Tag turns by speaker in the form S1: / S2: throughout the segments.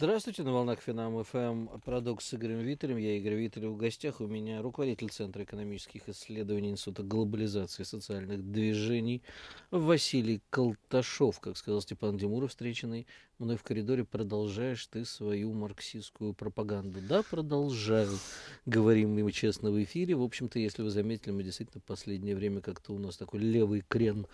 S1: Здравствуйте, на волнах Финам ФМ. Эм. Парадокс с Игорем Витерем. Я Игорь Витерев в гостях. У меня руководитель Центра экономических исследований Института глобализации и социальных движений Василий Колташов. Как сказал Степан Демуров, встреченный мной в коридоре, продолжаешь ты свою марксистскую пропаганду. Да, продолжаю. Говорим мы честно в эфире. В общем-то, если вы заметили, мы действительно в последнее время как-то у нас такой левый крен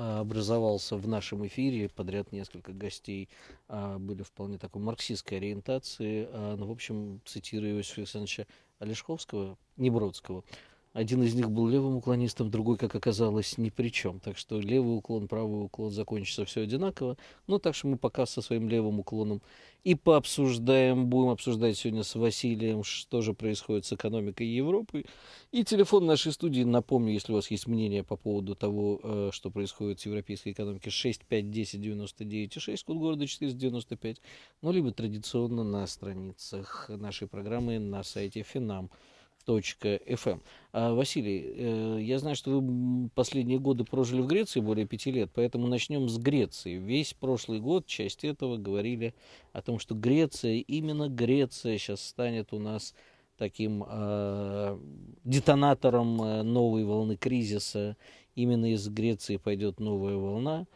S1: а, образовался в нашем эфире. Подряд несколько гостей а, были вполне такой марксистской ориентации. А, ну, в общем, цитирую Иосифа Александровича Олешковского, Небродского, один из них был левым уклонистом, другой, как оказалось, ни при чем. Так что левый уклон, правый уклон закончится все одинаково. Ну, так что мы пока со своим левым уклоном и пообсуждаем, будем обсуждать сегодня с Василием, что же происходит с экономикой Европы. И телефон нашей студии, напомню, если у вас есть мнение по поводу того, э, что происходит с европейской экономикой, 6510 99 6, код города 495, ну, либо традиционно на страницах нашей программы на сайте Финам. Vox.fm. Эм. А, Василий, э, я знаю, что вы последние годы прожили в Греции, более пяти лет, поэтому начнем с Греции. Весь прошлый год, часть этого, говорили о том, что Греция, именно Греция сейчас станет у нас таким а, э, детонатором новой волны кризиса. Именно из Греции пойдет новая волна.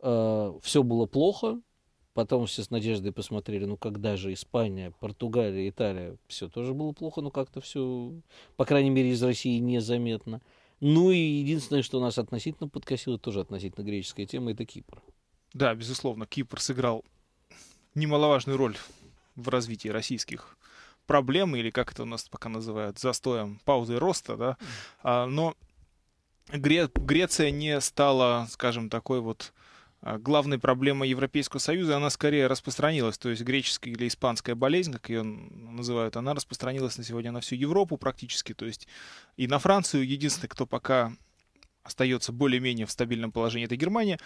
S1: Э, а, все было плохо, Потом все с надеждой посмотрели, ну когда же Испания, Португалия, Италия. Все тоже было плохо, но как-то все, по крайней мере, из России незаметно. Ну и единственное, что нас относительно подкосило, тоже относительно греческая тема, это Кипр. Да, безусловно, Кипр сыграл немаловажную
S2: роль в развитии российских проблем, или как это у нас пока называют, застоем, паузой роста, да. А, но Греция не стала, скажем, такой вот а, главной проблемой Европейского Союза, она скорее распространилась, то есть греческая или испанская болезнь, как ее называют, она распространилась на сегодня на всю Европу практически, то есть и на Францию. Единственный, кто пока остается более-менее в стабильном положении, это Германия.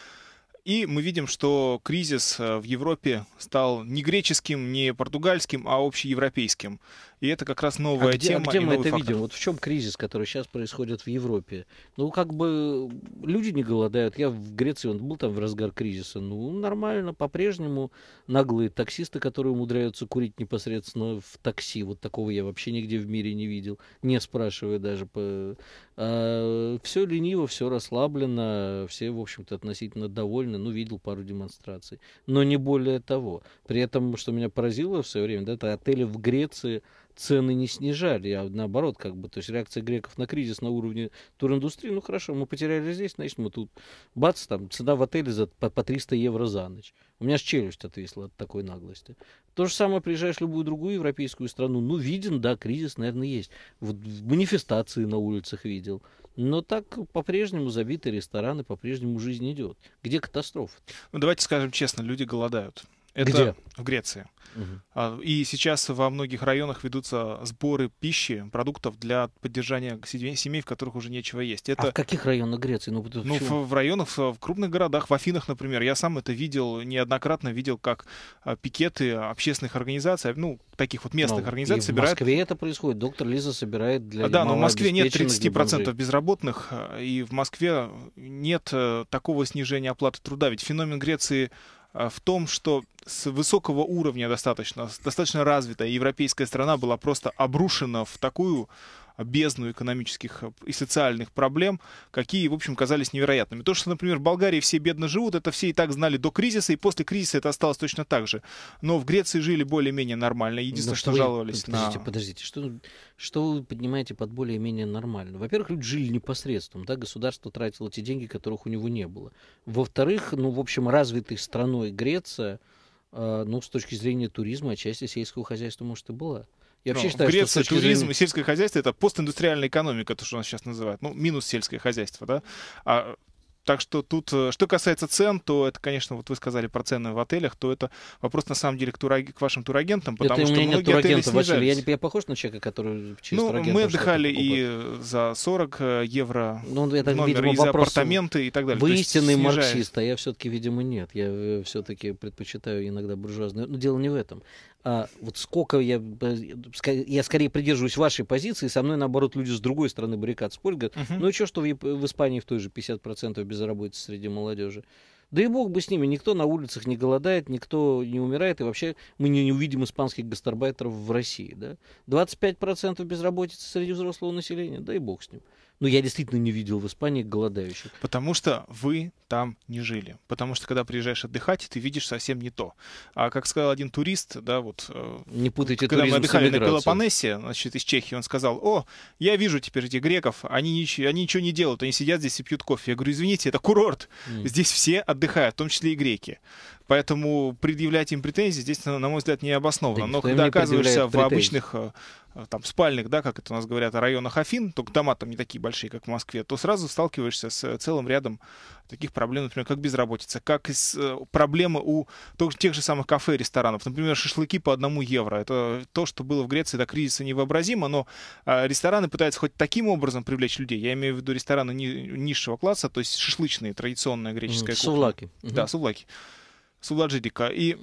S2: И мы видим, что кризис э, в Европе стал не греческим, не португальским, а общеевропейским. И это как раз новая а, а тема. А где мы это видим? Вот
S1: в чем кризис, который сейчас происходит в Европе? Ну, как бы люди не голодают. Я в Греции он был там в разгар кризиса. Ну, нормально, по-прежнему наглые таксисты, которые умудряются курить непосредственно в такси. Вот такого я вообще нигде в мире не видел, не спрашивая даже. По... А, все лениво, все расслаблено, все, в общем-то, относительно довольны. Ну, видел пару демонстраций. Но не более того. При этом, что меня поразило в свое время, да, это отели в Греции цены не снижали, а наоборот, как бы, то есть реакция греков на кризис на уровне туриндустрии, ну хорошо, мы потеряли здесь, значит, мы тут, бац, там, цена в отеле за, по, по 300 евро за ночь. У меня ж челюсть отвисла от такой наглости. То же самое приезжаешь в любую другую европейскую страну, ну, виден, да, кризис, наверное, есть. В, в манифестации на улицах видел. Но так по-прежнему забиты рестораны, по-прежнему жизнь идет. Где катастрофа? Ну, давайте скажем честно, люди голодают. Это Где? в Греции.
S2: Угу. И сейчас во многих районах ведутся сборы пищи, продуктов для поддержания семей, в которых уже нечего есть. А это... А в
S1: каких районах Греции? Ну, ну в,
S2: в районах, э, в крупных городах, в Афинах, например. Я сам это видел, неоднократно видел, как а, пикеты общественных организаций, ну, таких вот местных но ну, организаций собирают... в Москве
S1: это происходит. Доктор Лиза собирает для Да, но в Москве нет 30% процентов
S2: безработных, э, и в Москве нет э, такого снижения оплаты труда. Ведь феномен Греции Э, в том, что с высокого уровня достаточно, достаточно развитая европейская страна была просто обрушена в такую бездну экономических э, и социальных проблем, какие, в общем, казались невероятными. То, что, например, в Болгарии все бедно живут, это все и так знали до кризиса, и после кризиса это осталось точно так же. Но в Греции
S1: жили более-менее нормально. Единственное, да что, что вы... жаловались подождите, на... Подождите, что, что вы поднимаете под более-менее нормально? Во-первых, люди жили непосредством, да, государство тратило те деньги, которых у него не было. Во-вторых, ну, в общем, развитой страной Греция, э, ну, с точки зрения туризма, отчасти сельского хозяйства, может, и была. Я вообще ну, считаю, в Греции что туризм зрения... и
S2: сельское хозяйство — это постиндустриальная экономика, то, что у нас сейчас называют. Ну, минус сельское хозяйство, да. А так что тут, э, что касается цен, то это, конечно, вот вы сказали про цены в отелях, то это вопрос на самом деле к, тураг... к
S1: вашим турагентам,
S2: потому это что многие нет турагента, отели снижаются. Василий, я,
S1: я похож на человека, который через Ну, мы отдыхали
S2: и за 40 э, евро ну, это, номер, видимо, и за вопрос... апартаменты и так далее. Вы есть, истинный марксист,
S1: а я все-таки, видимо, нет. Я э, все-таки предпочитаю иногда буржуазную... Но дело не в этом. А, вот сколько я, я скорее придерживаюсь вашей позиции, со мной, наоборот, люди с другой стороны баррикад спорят, говорят, uh-huh. ну и что, что в, в Испании в той же 50% безработицы среди молодежи. Да и бог бы с ними, никто на улицах не голодает, никто не умирает, и вообще мы не, не увидим испанских гастарбайтеров в России. Да? 25% безработицы среди взрослого населения, да и бог с ним но ну, я действительно не видел в Испании голодающих. Потому что вы
S2: там не жили. Потому что, когда приезжаешь отдыхать, ты видишь совсем не то. А как сказал один турист, да, вот... Э, не путайте Когда мы отдыхали на Пелопоннесе, значит, из Чехии, он сказал, о, я вижу теперь этих греков, они, ничего, они ничего не делают, они сидят здесь и пьют кофе. Я говорю, извините, это курорт, mm. здесь все отдыхают, в том числе и греки. Поэтому предъявлять им претензии здесь, на мой взгляд, не обоснованно. Да, Но когда оказываешься в обычных э, Э, там спальных, да, как это у нас говорят, о районах Афин, только дома там не такие большие, как в Москве, то сразу сталкиваешься с э, целым рядом таких проблем, например, как безработица, как из, э, проблемы у тех же самых кафе и ресторанов. Например, шашлыки по одному евро. Это то, что было в Греции до кризиса невообразимо, но а, рестораны пытаются хоть таким образом привлечь людей. Я имею в виду рестораны низшего класса, то есть шашлычные, традиционная греческая mm, кухня. Сувлаки. Да, сувлаки. Сувладжидика. И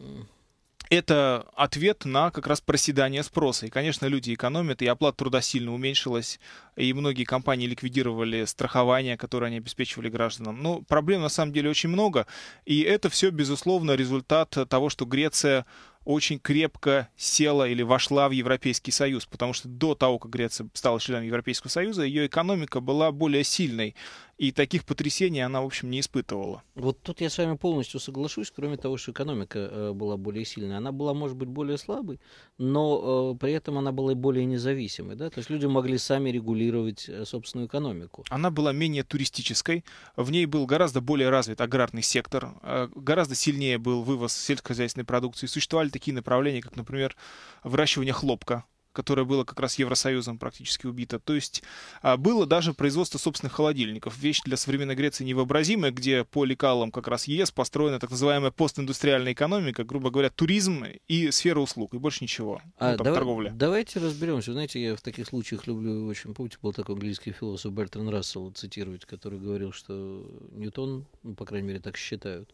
S2: это ответ на как раз проседание спроса. И, конечно, люди экономят, и оплата труда сильно уменьшилась, и многие компании ликвидировали страхование, которое они обеспечивали гражданам. Но ну, проблем на самом деле очень много, и это все, безусловно, результат того, что Греция очень крепко села или вошла в Европейский Союз, потому что до того, как Греция стала членом Европейского Союза, ее экономика была более сильной, и таких потрясений она, в общем, не испытывала.
S1: Вот тут я с вами полностью соглашусь, кроме того, что экономика э, была более сильной. Она была, может быть, более слабой, но э, при этом она была и более независимой. Да? То есть люди могли сами регулировать э, собственную экономику. Она была менее туристической, в ней был гораздо более развит
S2: аграрный сектор, гораздо сильнее был вывоз сельскохозяйственной продукции, существовали такие направления, как, например, выращивание хлопка, которое было как раз Евросоюзом практически убито. То есть а, было даже производство собственных холодильников. Вещь для современной Греции невообразимая, где по лекалам как раз ЕС построена так называемая постиндустриальная экономика, грубо говоря, туризм и сфера услуг, и больше ничего. Ну, а, ну, там, давай, торговля.
S1: Давайте разберемся. Знаете, я в таких случаях люблю очень... Помните, был такой английский философ Бертран Рассел цитировать, который говорил, что Ньютон, ну, по крайней мере, так считают,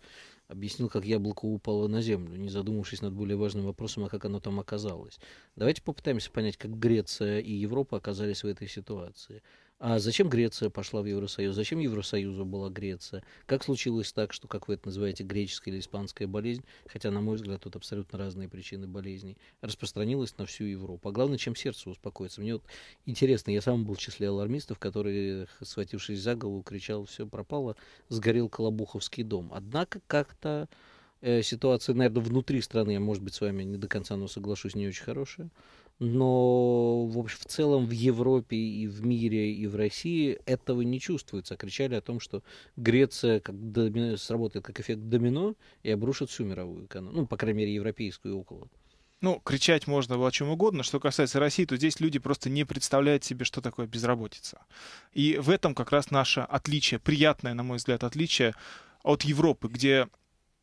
S1: объяснил, как яблоко упало на землю, не задумавшись над более важным вопросом, а как оно там оказалось. Давайте попытаемся понять, как Греция и Европа оказались в этой ситуации. А зачем Греция пошла в Евросоюз? Зачем Евросоюзу была Греция? Как случилось так, что, как вы это называете, греческая или испанская болезнь, хотя, на мой взгляд, тут абсолютно разные причины болезней, распространилась на всю Европу? А главное, чем сердце успокоится. Мне вот интересно, я сам был в числе алармистов, которые, схватившись за голову, кричал, все пропало, сгорел Колобуховский дом. Однако как-то э, ситуация, наверное, внутри страны, я, может быть, с вами не до конца, но соглашусь, не очень хорошая но в, общем, в целом в Европе и в мире и в России этого не чувствуется. Кричали о том, что Греция как домино, сработает как эффект домино и обрушит всю мировую экономику, ну, по крайней мере, европейскую около.
S2: Ну, кричать можно было о чем угодно. Что касается России, то здесь люди просто не представляют себе, что такое безработица. И в этом как раз наше отличие, приятное, на мой взгляд, отличие от Европы, где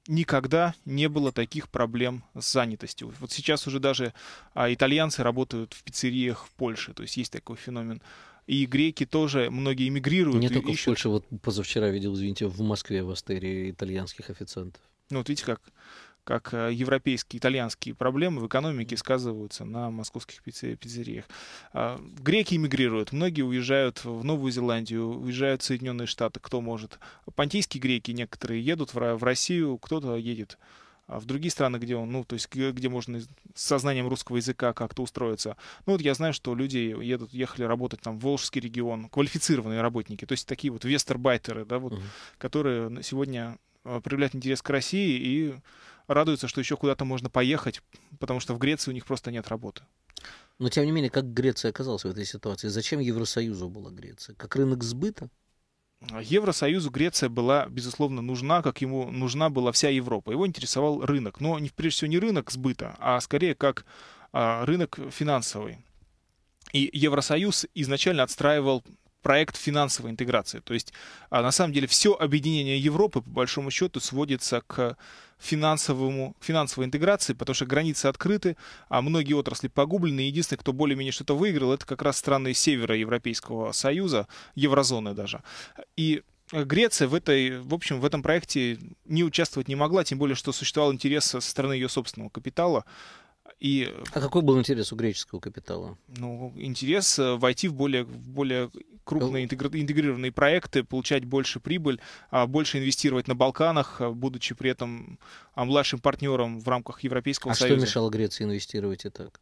S2: никогда не было таких проблем с занятостью. Вот сейчас уже даже а, итальянцы работают в пиццериях в Польше, то есть есть такой феномен.
S1: И греки тоже, многие эмигрируют. Не только ищут. в Польше, вот позавчера видел, извините, в Москве в Астерии итальянских официантов.
S2: Ну вот видите как как э, европейские, итальянские проблемы в экономике сказываются на московских пиццериях. А, греки эмигрируют, многие уезжают в Новую Зеландию, уезжают в Соединенные Штаты, кто может. Понтийские греки некоторые едут в Россию, кто-то едет а, в другие страны, где он, ну, то есть, где можно с сознанием русского языка как-то устроиться. Ну, вот я знаю, что люди едут, ехали работать там в Волжский регион, квалифицированные работники, то есть такие вот вестербайтеры, да, вот, угу. которые сегодня а, проявляют интерес к России и радуются, что еще куда-то можно поехать, потому
S1: что в Греции у них просто нет работы. Но тем не менее, как Греция оказалась в этой ситуации? Зачем Евросоюзу была Греция? Как рынок сбыта? Евросоюзу Греция была, безусловно,
S2: нужна, как ему нужна была вся Европа. Его интересовал рынок, но не, прежде всего не рынок сбыта, а скорее как а, рынок финансовый. И Евросоюз изначально отстраивал проект финансовой интеграции. То есть, а, на самом деле, все объединение Европы, по большому счету, сводится к финансовому, финансовой интеграции, потому что границы открыты, а многие отрасли погублены. Единственное, кто более-менее что-то выиграл, это как раз страны севера Европейского Союза, еврозоны даже. И Греция в, этой, в, общем, в этом проекте не участвовать не могла, тем более, что существовал интерес со стороны ее собственного капитала
S1: и, а какой был интерес у греческого капитала? Ну,
S2: интерес э, войти в более, в более крупные интегрированные проекты, получать больше прибыль, а больше инвестировать на Балканах, э, будучи при этом а, младшим партнером в рамках Европейского а Союза. А что мешало
S1: Греции инвестировать и так?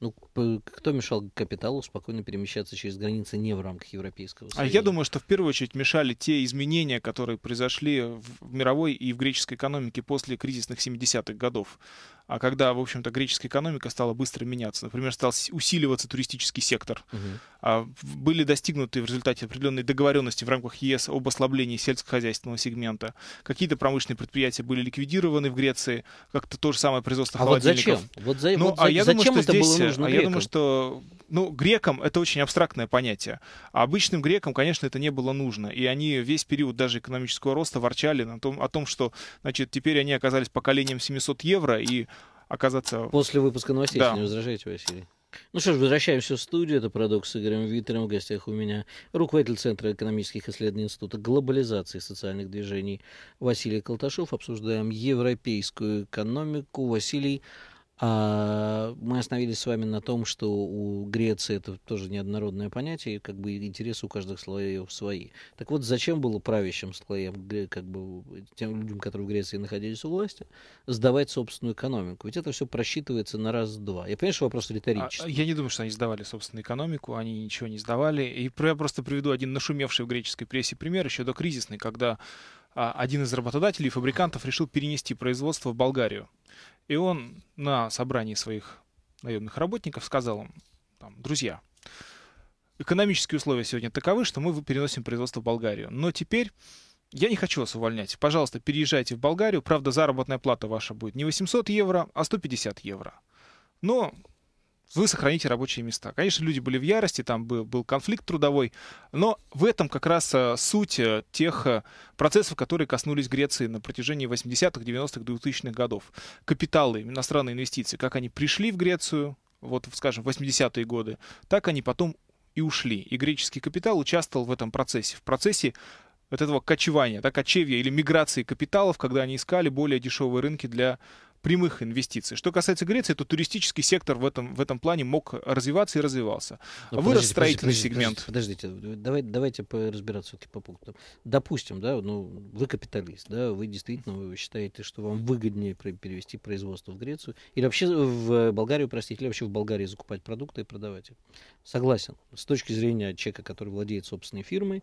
S1: Ну, кто мешал капиталу спокойно перемещаться через границы не в рамках Европейского Союза? А я
S2: думаю, что в первую очередь мешали те изменения, которые произошли в мировой и в греческой экономике после кризисных 70-х годов а когда, в общем-то, греческая экономика стала быстро меняться. Например, стал усиливаться туристический сектор. Угу. были достигнуты в результате определенной договоренности в рамках ЕС об ослаблении сельскохозяйственного сегмента. Какие-то промышленные предприятия были ликвидированы в Греции. Как-то то же самое производство а холодильников. Вот зачем? ну, вот а за, а я зачем думаю, что это здесь, было нужно а грекам? Я думаю, что ну, грекам это очень абстрактное понятие. А обычным грекам, конечно, это не было нужно. И они весь период даже экономического роста ворчали на том, о том, что значит, теперь они оказались поколением 700 евро, и оказаться... После
S1: выпуска новостей, да. не возражаете, Василий? Ну что ж, возвращаемся в студию. Это «Парадокс» с Игорем Витером. В гостях у меня руководитель Центра экономических исследований Института глобализации и социальных движений Василий Колташов. Обсуждаем европейскую экономику. Василий, а мы остановились с вами на том, что у Греции это тоже неоднородное понятие, и как бы интересы у каждых слоев свои. Так вот, зачем было правящим слоям, как бы тем людям, которые в Греции находились у власти, сдавать собственную экономику? Ведь это все просчитывается на раз-два. Я понимаю, что вопрос риторический. А, а,
S2: я не думаю, что они сдавали собственную экономику, они ничего не сдавали. И я просто приведу один нашумевший в греческой прессе пример, еще до кризисной, когда а, один из работодателей фабрикантов решил перенести производство в Болгарию. И он на собрании своих наемных работников сказал им, там, друзья, экономические условия сегодня таковы, что мы переносим производство в Болгарию. Но теперь я не хочу вас увольнять. Пожалуйста, переезжайте в Болгарию. Правда, заработная плата ваша будет не 800 евро, а 150 евро. Но вы сохраните рабочие места. Конечно, люди были в ярости, там был, был конфликт трудовой, но в этом как раз э, суть э, тех э, процессов, которые коснулись Греции на протяжении 80-х, 90-х, 2000-х годов. Капиталы, иностранные инвестиции, как они пришли в Грецию, вот, скажем, 80-е годы, так они потом и ушли. И греческий капитал участвовал в этом процессе, в процессе вот этого кочевания, да, кочевья или миграции капиталов, когда они искали более дешевые рынки для прямых инвестиций. Что касается Греции, то туристический сектор в этом, в этом плане мог развиваться и развивался. Но ну, Вырос подождите, строительный подождите, сегмент.
S1: Подождите, подождите давайте, давайте разбираться все-таки по пунктам. Допустим, да, ну, вы капиталист, да, вы действительно вы считаете, что вам выгоднее перевести производство в Грецию или вообще в Болгарию, простите, или вообще в Болгарии закупать продукты и продавать их. Согласен. С точки зрения человека, который владеет собственной фирмой,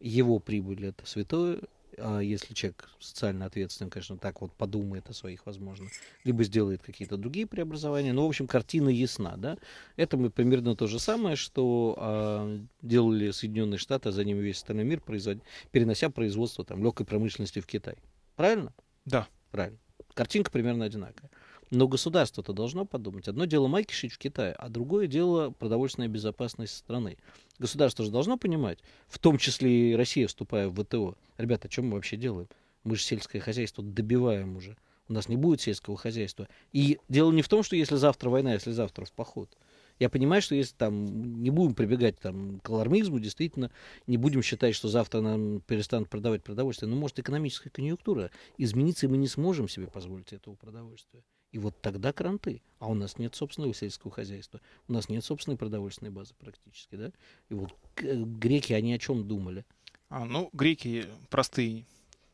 S1: его прибыль это святое, а, если человек социально ответственный, конечно, так вот подумает о своих, возможно, либо сделает какие-то другие преобразования. Но, ну, в общем, картина ясна, да? Это мы примерно то же самое, что э, делали Соединенные Штаты, а за ними весь остальной мир, производ... перенося производство там легкой промышленности в Китай. Правильно? Да. Правильно. Картинка примерно одинаковая. Но государство-то должно подумать. Одно дело Майкишич в Китае, а другое дело продовольственная безопасность страны. Государство же должно понимать, в том числе и Россия, вступая в ВТО. Ребята, о чем мы вообще делаем? Мы же сельское хозяйство добиваем уже. У нас не будет сельского хозяйства. И дело не в том, что если завтра война, если завтра в поход. Я понимаю, что если там не будем прибегать там, к алармизму, действительно, не будем считать, что завтра нам перестанут продавать продовольствие, но ну, может экономическая конъюнктура измениться, и мы не сможем себе позволить этого продовольствия. И вот тогда кранты. А у нас нет собственного сельского хозяйства. У нас нет собственной продовольственной базы практически. Да? И вот э, греки, они о чем думали? А, ну, греки простые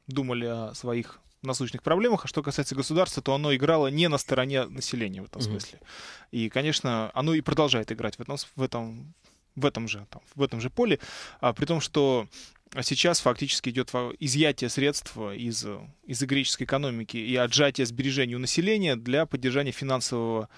S1: думали о
S2: своих насущных проблемах. А что касается государства, то оно играло не на стороне населения в этом mm-hmm. смысле. И, конечно, оно и продолжает играть в этом, в этом, в этом же, там, в этом же поле, а, при том, что а сейчас фактически идет изъятие средств из, из греческой экономики и отжатие сбережений у населения для поддержания финансового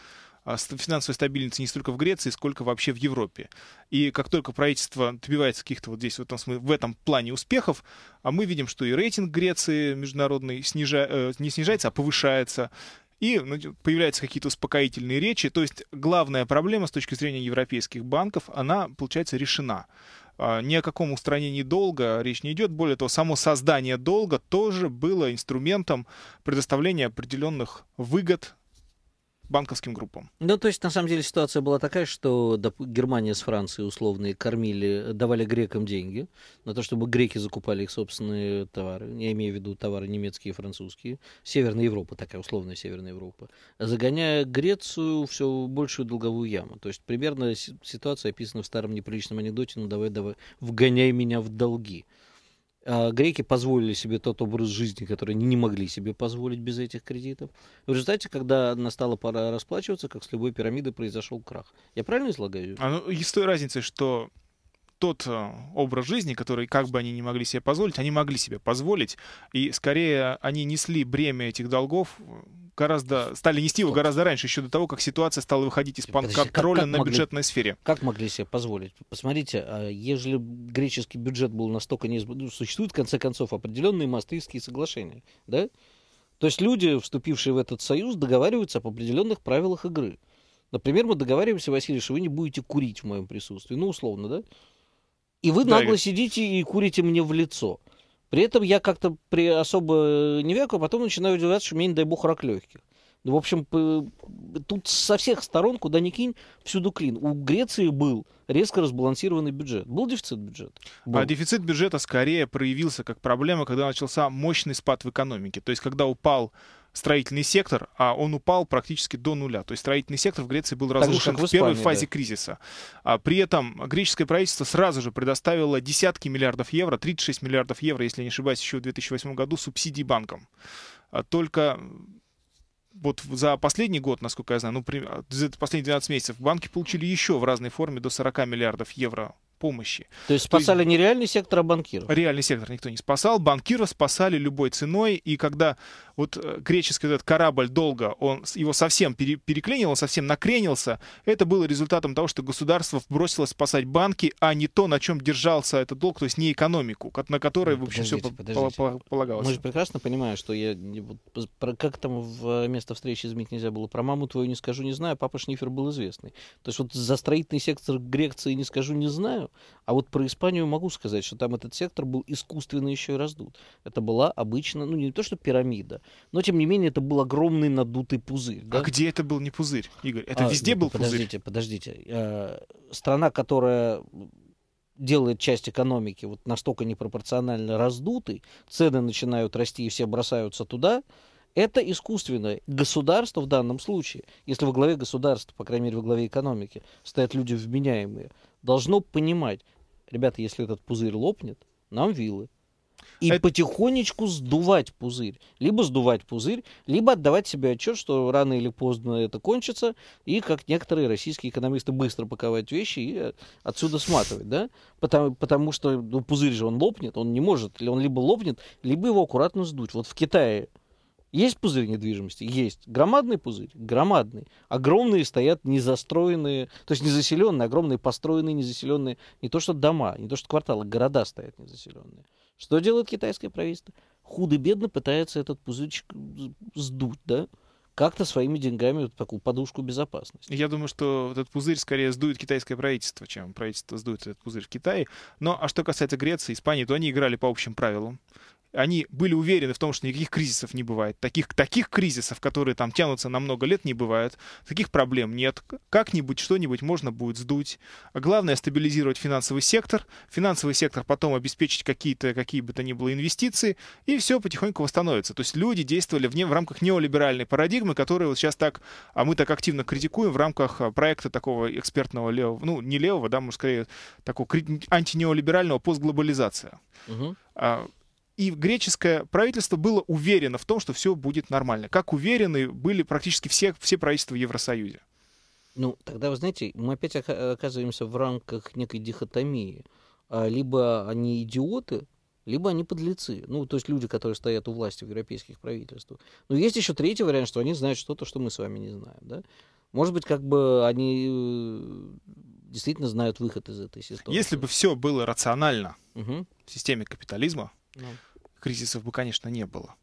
S2: а, финансовой стабильности не столько в Греции, сколько вообще в Европе. И как только правительство добивается каких-то вот здесь вот там, в этом плане успехов, а мы видим, что и рейтинг Греции международный снижа... Э, не снижается, а повышается. И ну, типа, появляются какие-то успокоительные речи. То есть главная проблема с точки зрения европейских банков, она, получается, решена. А, ни о каком устранении долга речь не идет. Более того, само создание долга тоже было инструментом предоставления определенных выгод банковским группам.
S1: Ну, то есть, на самом деле, ситуация была такая, что Германия с Францией условно кормили, давали грекам деньги на то, чтобы греки закупали их собственные товары. Я имею в виду товары немецкие и французские. Северная Европа, такая условная Северная Европа. Загоняя Грецию все большую долговую яму. То есть, примерно ситуация описана в старом неприличном анекдоте «Ну, давай, давай, вгоняй меня в долги». А, греки позволили себе тот образ жизни, который они не могли себе позволить без этих кредитов. В результате, когда настала пора расплачиваться, как с любой пирамиды произошел крах. Я правильно излагаю? А, ну, и с той разницей, что тот
S2: а, образ жизни, который, как бы они не могли себе позволить, они могли себе позволить, и скорее они несли бремя этих долгов гораздо, стали нести его гораздо раньше, еще до того, как ситуация стала выходить из-под контроля как, как на могли, бюджетной
S1: сфере. Как могли себе позволить? Посмотрите, а, ежели греческий бюджет был настолько не... Ну, существуют, в конце концов, определенные мастерские соглашения, да? То есть люди, вступившие в этот союз, договариваются об определенных правилах игры. Например, мы договариваемся, Василий, что вы не будете курить в моем присутствии. Ну, условно, да? И вы нагло я... сидите и курите мне в лицо. При этом я как-то при особо э, не вякую, а потом начинаю удивляться, что у меня, не дай бог, рак легких. Ну, в общем, тут со всех сторон, куда ни кинь, всюду клин. У Греции был резко разбалансированный бюджет. Был
S2: дефицит бюджета. Был. А дефицит бюджета скорее проявился как проблема, когда начался мощный спад в экономике. То есть, когда упал строительный сектор, а он упал практически до нуля. То есть строительный сектор в Греции был разрушен в, в первой фазе да. кризиса. А при этом греческое правительство сразу же предоставило десятки миллиардов евро, 36 миллиардов евро, если не ошибаюсь, еще в 2008 году субсидий банкам. А только вот за последний год, насколько я знаю, ну, за последние 12 месяцев банки получили еще в разной форме до 40 миллиардов евро помощи. То есть спасали То есть, не реальный сектор, а банкиров? Реальный сектор никто не спасал. Банкиров спасали любой ценой. И когда вот э, греческий этот корабль долго, он его совсем пере, переклинил, совсем накренился. Это было результатом того, что государство бросило спасать банки, а не то, на чем держался этот долг, то есть не экономику, на которой, ну, в общем, все полагалось. Мы же
S1: прекрасно понимаем, что я как там в э, место встречи изменить нельзя было. Про маму твою не скажу, не знаю, папа Шнифер был известный. То есть вот за строительный сектор Греции не скажу, не знаю, а вот про Испанию могу сказать, что там этот сектор был искусственно еще и раздут. Это была обычно, ну не то, что пирамида, но, тем не менее, это был огромный надутый пузырь. А да? А где это был не пузырь, Игорь?
S2: Это а, везде нет, был подождите, пузырь?
S1: Подождите, подождите. Э, страна, которая делает часть экономики вот настолько непропорционально раздутой, цены начинают расти и все бросаются туда, это искусственное. Государство в данном случае, если во главе государства, по крайней мере, во главе экономики, стоят люди вменяемые, должно понимать, ребята, если этот пузырь лопнет, нам вилы. И это... потихонечку сдувать пузырь. Либо сдувать пузырь, либо отдавать себе отчет, что рано или поздно это кончится, и как некоторые российские экономисты быстро паковать вещи и э, отсюда сматывать, да? Потому, потому что ну, пузырь же он лопнет, он не может, или он либо лопнет, либо его аккуратно сдуть. Вот в Китае есть пузырь недвижимости? Есть. Громадный пузырь? Громадный. Огромные стоят незастроенные, то есть незаселенные, огромные построенные, незаселенные, не то что дома, не то что кварталы, города стоят незаселенные. Что делает китайское правительство? Худо-бедно пытается этот пузырь сдуть, да? как-то своими деньгами вот такую подушку безопасности.
S2: Я думаю, что этот пузырь скорее сдует китайское правительство, чем правительство сдует этот пузырь в Китае. Но а что касается Греции, Испании, то они играли по общим правилам они были уверены в том, что никаких кризисов не бывает. Таких, таких кризисов, которые там тянутся на много лет, не бывает. Таких проблем нет. Как-нибудь что-нибудь можно будет сдуть. А главное стабилизировать финансовый сектор. Финансовый сектор потом обеспечить какие-то, какие бы то ни было инвестиции. И все потихоньку восстановится. То есть люди действовали в, не, в рамках неолиберальной парадигмы, которую вот сейчас так, а мы так активно критикуем в рамках а, проекта такого экспертного левого, ну не левого, да, может скорее такого анти антинеолиберального постглобализация. Угу. А, и греческое правительство было уверено в том, что все будет нормально, как уверены были практически все, все правительства в Евросоюзе.
S1: Ну, тогда, вы знаете, мы опять оказываемся в рамках некой дихотомии. А, либо они идиоты, либо они подлецы. Ну, то есть люди, которые стоят у власти в европейских правительствах. Но есть еще третий вариант, что они знают что-то, что мы с вами не знаем. Да? Может быть, как бы они э, действительно знают выход из этой ситуации. Если бы все было
S2: рационально угу. в системе капитализма, ну. Кризисов бы, конечно, не было.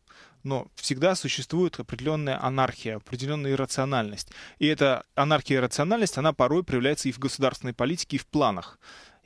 S2: Но всегда существует определенная анархия, определенная иррациональность. И эта анархия и иррациональность, она порой проявляется и в государственной политике, и в планах.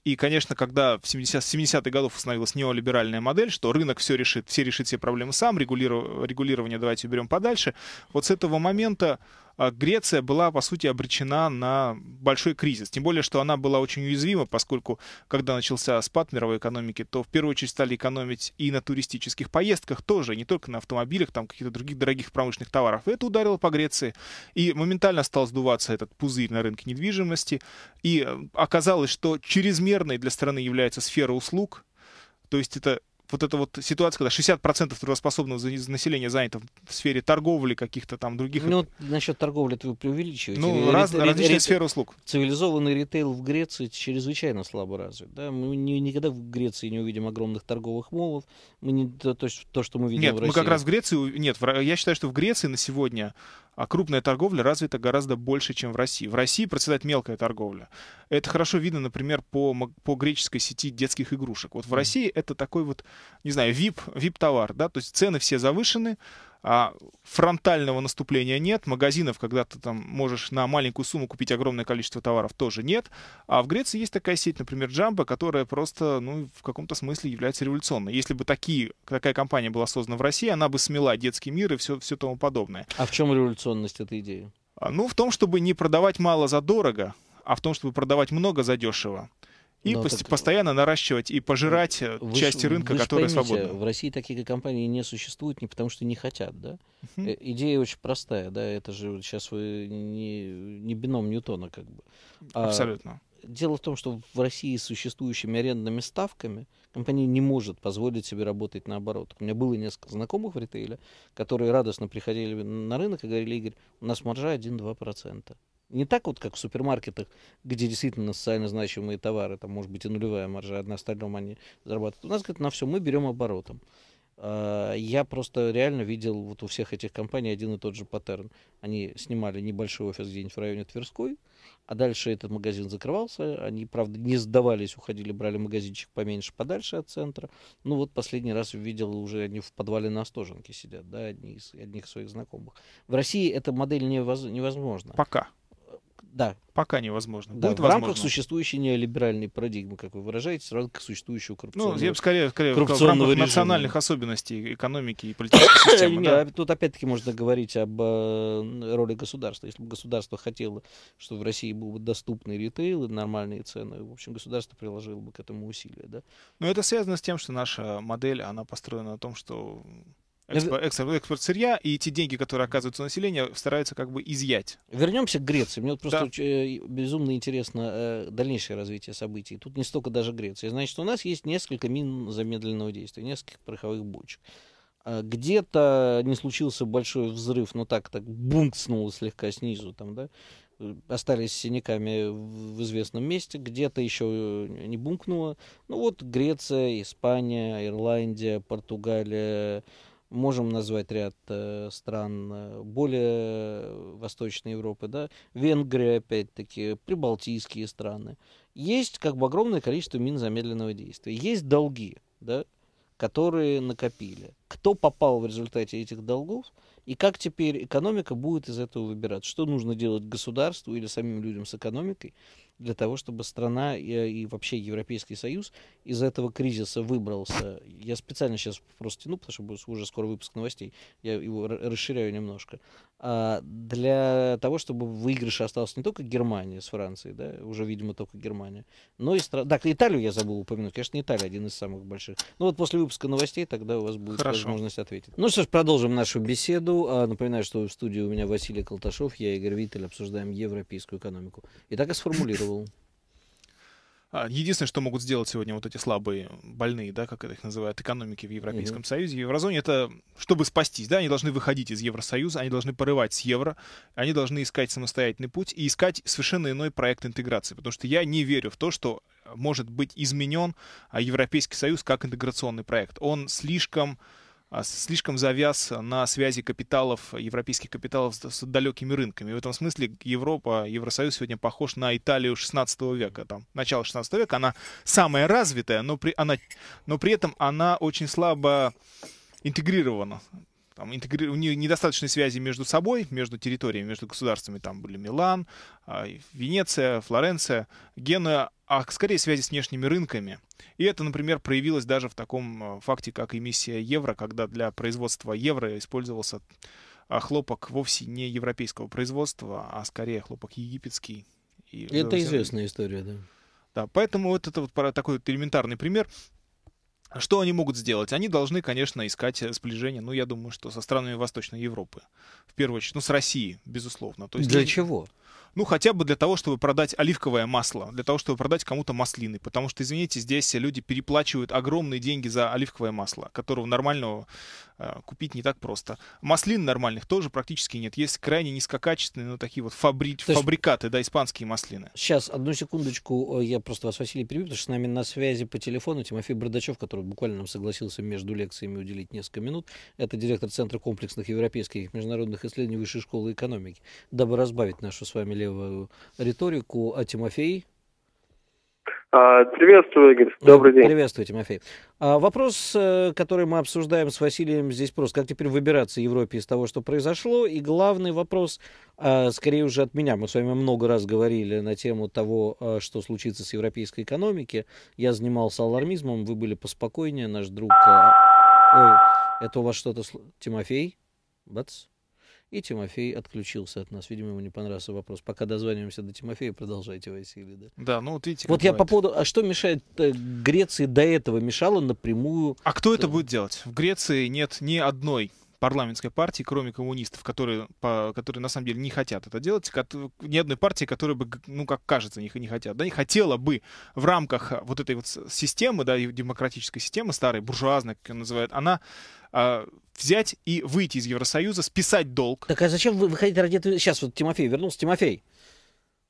S2: И, конечно, когда в 70, 70-х годов установилась неолиберальная модель, что рынок все решит, все решит все проблемы сам, регулиров, регулирование давайте уберем подальше, вот с этого момента а Греция была, по сути, обречена на большой кризис. Тем более, что она была очень уязвима, поскольку, когда начался спад мировой экономики, то в первую очередь стали экономить и на туристических поездках тоже, не только на автомобилях, там каких-то других дорогих промышленных товаров. И это ударило по Греции. И моментально стал сдуваться этот пузырь на рынке недвижимости. И э, оказалось, что чрезмерной для страны является сфера услуг, то есть это вот эта вот ситуация, когда 60% трудоспособного населения
S1: занято в сфере торговли каких-то там других... Ну, насчет торговли вы преувеличиваете. Ну, раз, Рит... различные Рит... сферы услуг. Цивилизованный ритейл в Греции чрезвычайно слабо развит. Да? Мы не, никогда в Греции не увидим огромных торговых молов. Мы не, то, то, что мы видим нет, в России. мы как раз в
S2: Греции... Нет, я считаю, что в Греции на сегодня а крупная торговля развита гораздо больше, чем в России. В России процветает мелкая торговля. Это хорошо видно, например, по, по греческой сети детских игрушек. Вот в России это такой вот, не знаю, VIP, VIP-товар, да, то есть цены все завышены, а, фронтального наступления нет, магазинов, когда ты там можешь на маленькую сумму купить огромное количество товаров, тоже нет. А в Греции есть такая сеть, например, Джамба, которая просто, ну, в каком-то смысле является революционной. Если бы такие, такая компания была создана в России, она бы смела детский мир и все, все тому подобное. А в чем революционность этой идеи? А, ну, в том, чтобы не продавать мало за дорого, а в том, чтобы продавать много за дешево. И Но пост- постоянно наращивать и пожирать э, вы части рынка, которые свободны. В
S1: России такие компании не существуют не потому, что не хотят, да? Uh-huh. Идея очень простая, да, это же сейчас вы не, не бином Ньютона, как бы. А Абсолютно. Дело в том, что в России с существующими арендными ставками компания не может позволить себе работать наоборот. У меня было несколько знакомых в ритейле, которые радостно приходили на рынок и говорили, Игорь, у нас маржа 1-2%. Не так вот, как в супермаркетах, где действительно социально значимые товары, там может быть и нулевая маржа, а на остальном они зарабатывают. У нас, говорит, на все мы берем оборотом. А, я просто реально видел вот у всех этих компаний один и тот же паттерн. Они снимали небольшой офис где-нибудь в районе Тверской, а дальше этот магазин закрывался. Они, правда, не сдавались, уходили, брали магазинчик поменьше, подальше от центра. Ну вот последний раз видел уже они в подвале на Остоженке сидят, да, одни из одних своих знакомых. В России эта модель невоз, невозможна. Пока. Да. Пока невозможно. Да, Будет в возможно. рамках существующей неолиберальной парадигмы, как вы выражаете, в рамках существующего коррупционного Ну, я бы скорее, скорее в рамках режима. национальных
S2: особенностей экономики
S1: и политической системы. Нет, да? А тут опять-таки можно говорить об э, роли государства. Если бы государство хотело, чтобы в России был бы доступный ритейл и нормальные цены, в общем, государство приложило бы к этому усилия. Да? Но это связано с тем, что наша модель, она построена на том, что Экспорт,
S2: экспорт, сырья, и те деньги, которые оказываются у населения, стараются как бы изъять. Вернемся к Греции. Мне вот
S1: просто да. Э, безумно интересно э, дальнейшее развитие событий. Тут не столько даже Греции. Значит, у нас есть несколько мин замедленного действия, несколько пороховых бочек. А где-то не случился большой взрыв, но ну так так бункснуло слегка снизу, там, да, э, остались синяками в известном месте, где-то еще не бункнуло. Ну вот Греция, Испания, Ирландия, Португалия, можем назвать ряд э, стран э, более э, Восточной Европы, да, Венгрия, опять-таки, прибалтийские страны. Есть как бы огромное количество мин замедленного действия. Есть долги, да, которые накопили. Кто попал в результате этих долгов и как теперь экономика будет из этого выбираться? Что нужно делать государству или самим людям с экономикой? для того, чтобы страна и, и вообще Европейский Союз из этого кризиса выбрался. Я специально сейчас просто тяну, потому что уже скоро выпуск новостей, я его расширяю немножко. А для того, чтобы выигрыш остался не только Германия с Францией, да, уже, видимо, только Германия, но и страна... так Италию я забыл упомянуть. Конечно, Италия один из самых больших. Ну вот после выпуска новостей тогда у вас будет Хорошо. возможность ответить. Ну что ж, продолжим нашу беседу. А, напоминаю, что в студии у меня Василий Колташов, я Игорь Виттель, обсуждаем европейскую экономику. и так и сформулировал испытывал. А, единственное, что могут сделать сегодня вот эти
S2: слабые, больные, да, как это их называют, экономики в Европейском mm-hmm. Союзе, в еврозоне, это чтобы спастись, да, они должны выходить из Евросоюза, они должны порывать с евро, они должны искать самостоятельный путь и искать совершенно иной проект интеграции, потому что я не верю в то, что может быть изменен а, Европейский Союз как интеграционный проект. Он слишком а, слишком завяз на связи капиталов, европейских капиталов с далекими рынками. в этом смысле Европа, Евросоюз сегодня похож на Италию 16 века, там, начало 16 века. Она самая развитая, но при, она, но при этом она очень слабо интегрирована там интегри... у нее недостаточной связи между собой, между территориями, между государствами. Там были Милан, а, Венеция, Флоренция, Генуя, а скорее связи с внешними рынками. И это, например, проявилось даже в таком а, факте, как эмиссия евро, когда для производства евро использовался а, хлопок вовсе не европейского производства, а скорее хлопок египетский. И э, это известная история, да. Да, поэтому вот это вот такой вот элементарный пример. Что они могут сделать? Они должны, конечно, искать э, сближение, ну, я думаю, что со странами Восточной Европы. В первую очередь, ну, с Россией, безусловно. То есть, Для чего? ну, хотя бы для того, чтобы продать оливковое масло, для того, чтобы продать кому-то маслины. Потому что, извините, здесь люди переплачивают огромные деньги за оливковое масло, которого нормального э, купить не так просто. Маслин нормальных тоже практически нет. Есть крайне низкокачественные, ну, такие вот фабри... То есть... фабрикаты, да, испанские маслины.
S1: Сейчас, одну секундочку, э, я просто вас, Василий, перебью, потому что с нами на связи по телефону Тимофей Бродачев, который буквально нам согласился между лекциями уделить несколько минут. Это директор Центра комплексных европейских и международных исследований Высшей школы экономики. Дабы разбавить нашу с вами лекцию Андрееву э, риторику, а Тимофей... Приветствую, Игорь. Добрый день. Приветствую, Тимофей. А, вопрос, э, который мы обсуждаем с Василием здесь просто, как теперь выбираться Европе из того, что произошло. И главный вопрос, а, скорее уже от меня. Мы с вами много раз говорили на тему того, а, что случится с европейской экономикой. Я занимался алармизмом, вы были поспокойнее, наш друг... Ой, это у вас что-то... Тимофей? Бац. И Тимофей отключился от нас. Видимо, ему не понравился вопрос. Пока дозваниваемся до Тимофея, продолжайте, Василий. Да, да ну вот видите. Вот я бывает. по поводу... А что мешает Греции до этого? Мешало напрямую... А кто это будет делать? В Греции нет ни одной
S2: парламентской партии, кроме коммунистов, которые, по, которые на самом деле не хотят это делать, ни одной партии, которая бы, ну, как кажется, них и не хотят, да, и хотела бы в рамках вот этой вот системы, да, демократической системы, старой, буржуазной, как ее называют, она а, взять и
S1: выйти из Евросоюза, списать долг. Так а зачем вы выходите ради этого? Сейчас вот Тимофей вернулся. Тимофей.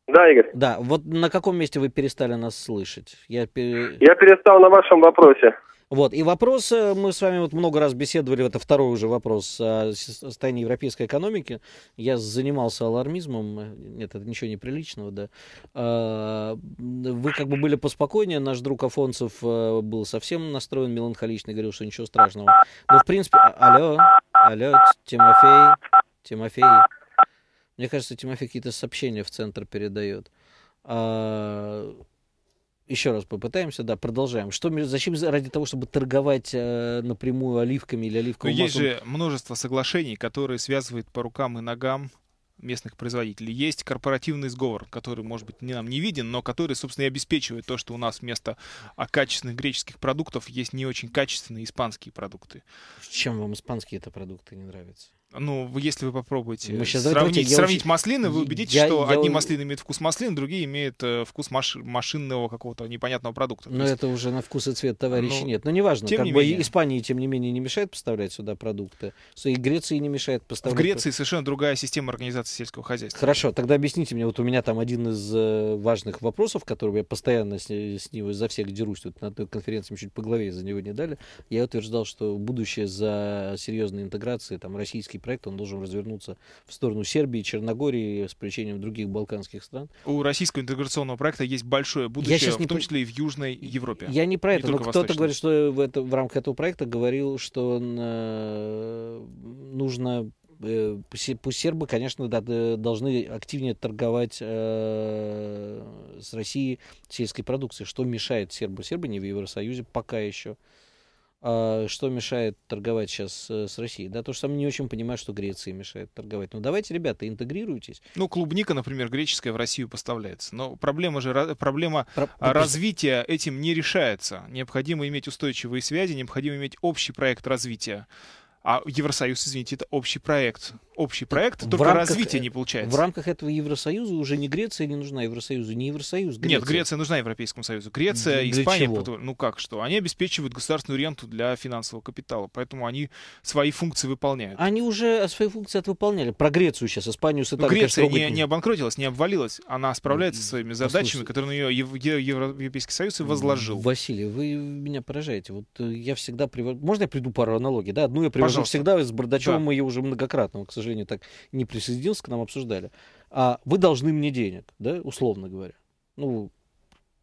S1: Да, Игорь. Да, вот на каком месте вы перестали нас слышать? Я, пер... Я перестал
S2: на вашем вопросе.
S1: Вот. И вопрос, э, мы с вами вот много раз беседовали, это второй уже вопрос а, о состоянии европейской экономики. Я занимался алармизмом, э, нет, это ничего неприличного, да. А, вы как бы были поспокойнее, наш друг Афонцев э, был совсем настроен меланхолично, говорил, что ничего страшного. Но ну, в принципе, а, алло, алло, Тимофей, Тимофей. Мне кажется, Тимофей какие-то сообщения в центр передает еще раз попытаемся, да, продолжаем. Что, зачем ради того, чтобы торговать э, напрямую оливками или оливковым маслом? Есть
S2: же множество соглашений, которые связывают по рукам и ногам местных производителей. Есть корпоративный сговор, который, может быть, не нам не виден, но который, собственно, и обеспечивает то, что у нас вместо а, качественных греческих продуктов есть не очень качественные испанские продукты. Чем вам испанские это продукты не нравятся? Ну, если вы попробуете Мы сейчас сравнить, давайте, сравнить очень... маслины, вы убедитесь, я, что я... одни маслины имеют вкус маслин, другие имеют э, вкус маш... машинного какого-то непонятного продукта. Но есть... это уже
S1: на вкус и цвет товарищи ну, нет. Но неважно, тем как не бы менее. Испании, тем не менее, не мешает поставлять сюда продукты, и Греции не мешает поставлять. В Греции
S2: совершенно другая система организации сельского хозяйства. Хорошо,
S1: тогда объясните мне, вот у меня там один из э, важных вопросов, который я постоянно с, с него за всех дерусь, тут на одной конференции мне чуть по главе за него не дали, я утверждал, что будущее за серьезной интеграции там российский проект, он должен развернуться в сторону Сербии, Черногории, с привлечением других балканских стран.
S2: У российского интеграционного проекта есть большое будущее, в том числе и в Южной Европе. Я не про это, не но кто-то говорит,
S1: что в, это, в рамках этого проекта говорил, что э, нужно э, пусть сербы, конечно, должны активнее торговать э, с Россией сельской продукцией, что мешает сербам. Сербы не в Евросоюзе пока еще. А, что мешает торговать сейчас э, с Россией. Да, то что самое не очень понимаю, что Греции мешает торговать. Ну давайте, ребята, интегрируйтесь. Ну, клубника, например, греческая в
S2: Россию поставляется. Но проблема же проблема Про... А, развития этим не решается. Необходимо иметь устойчивые связи, необходимо иметь общий проект развития. А Евросоюз, извините, это общий проект. Общий проект, только рамках, развитие э, не получается. В
S1: рамках этого Евросоюза уже не Греция не нужна Евросоюзу, не Евросоюз. Греция. Нет, Греция
S2: нужна Европейскому Союзу. Греция, для Испания, чего? ну как что? Они обеспечивают государственную ренту для финансового капитала, поэтому они свои функции выполняют.
S1: Они уже свои функции отвыполняли. Про Грецию сейчас, Испанию с Италией. Ну, Греция не, не
S2: обанкротилась, не обвалилась. Она справляется
S1: со своими м-м, задачами, которые на нее Европейский Союз и возложил. Василий, вы меня поражаете. Вот э, я всегда привожу... Можно я приду пару аналогий? Да, одну я привожу же всегда с Бардачевым да. мы ее уже многократно, он, к сожалению, так не присоединился к нам, обсуждали. А вы должны мне денег, да, условно говоря. Ну,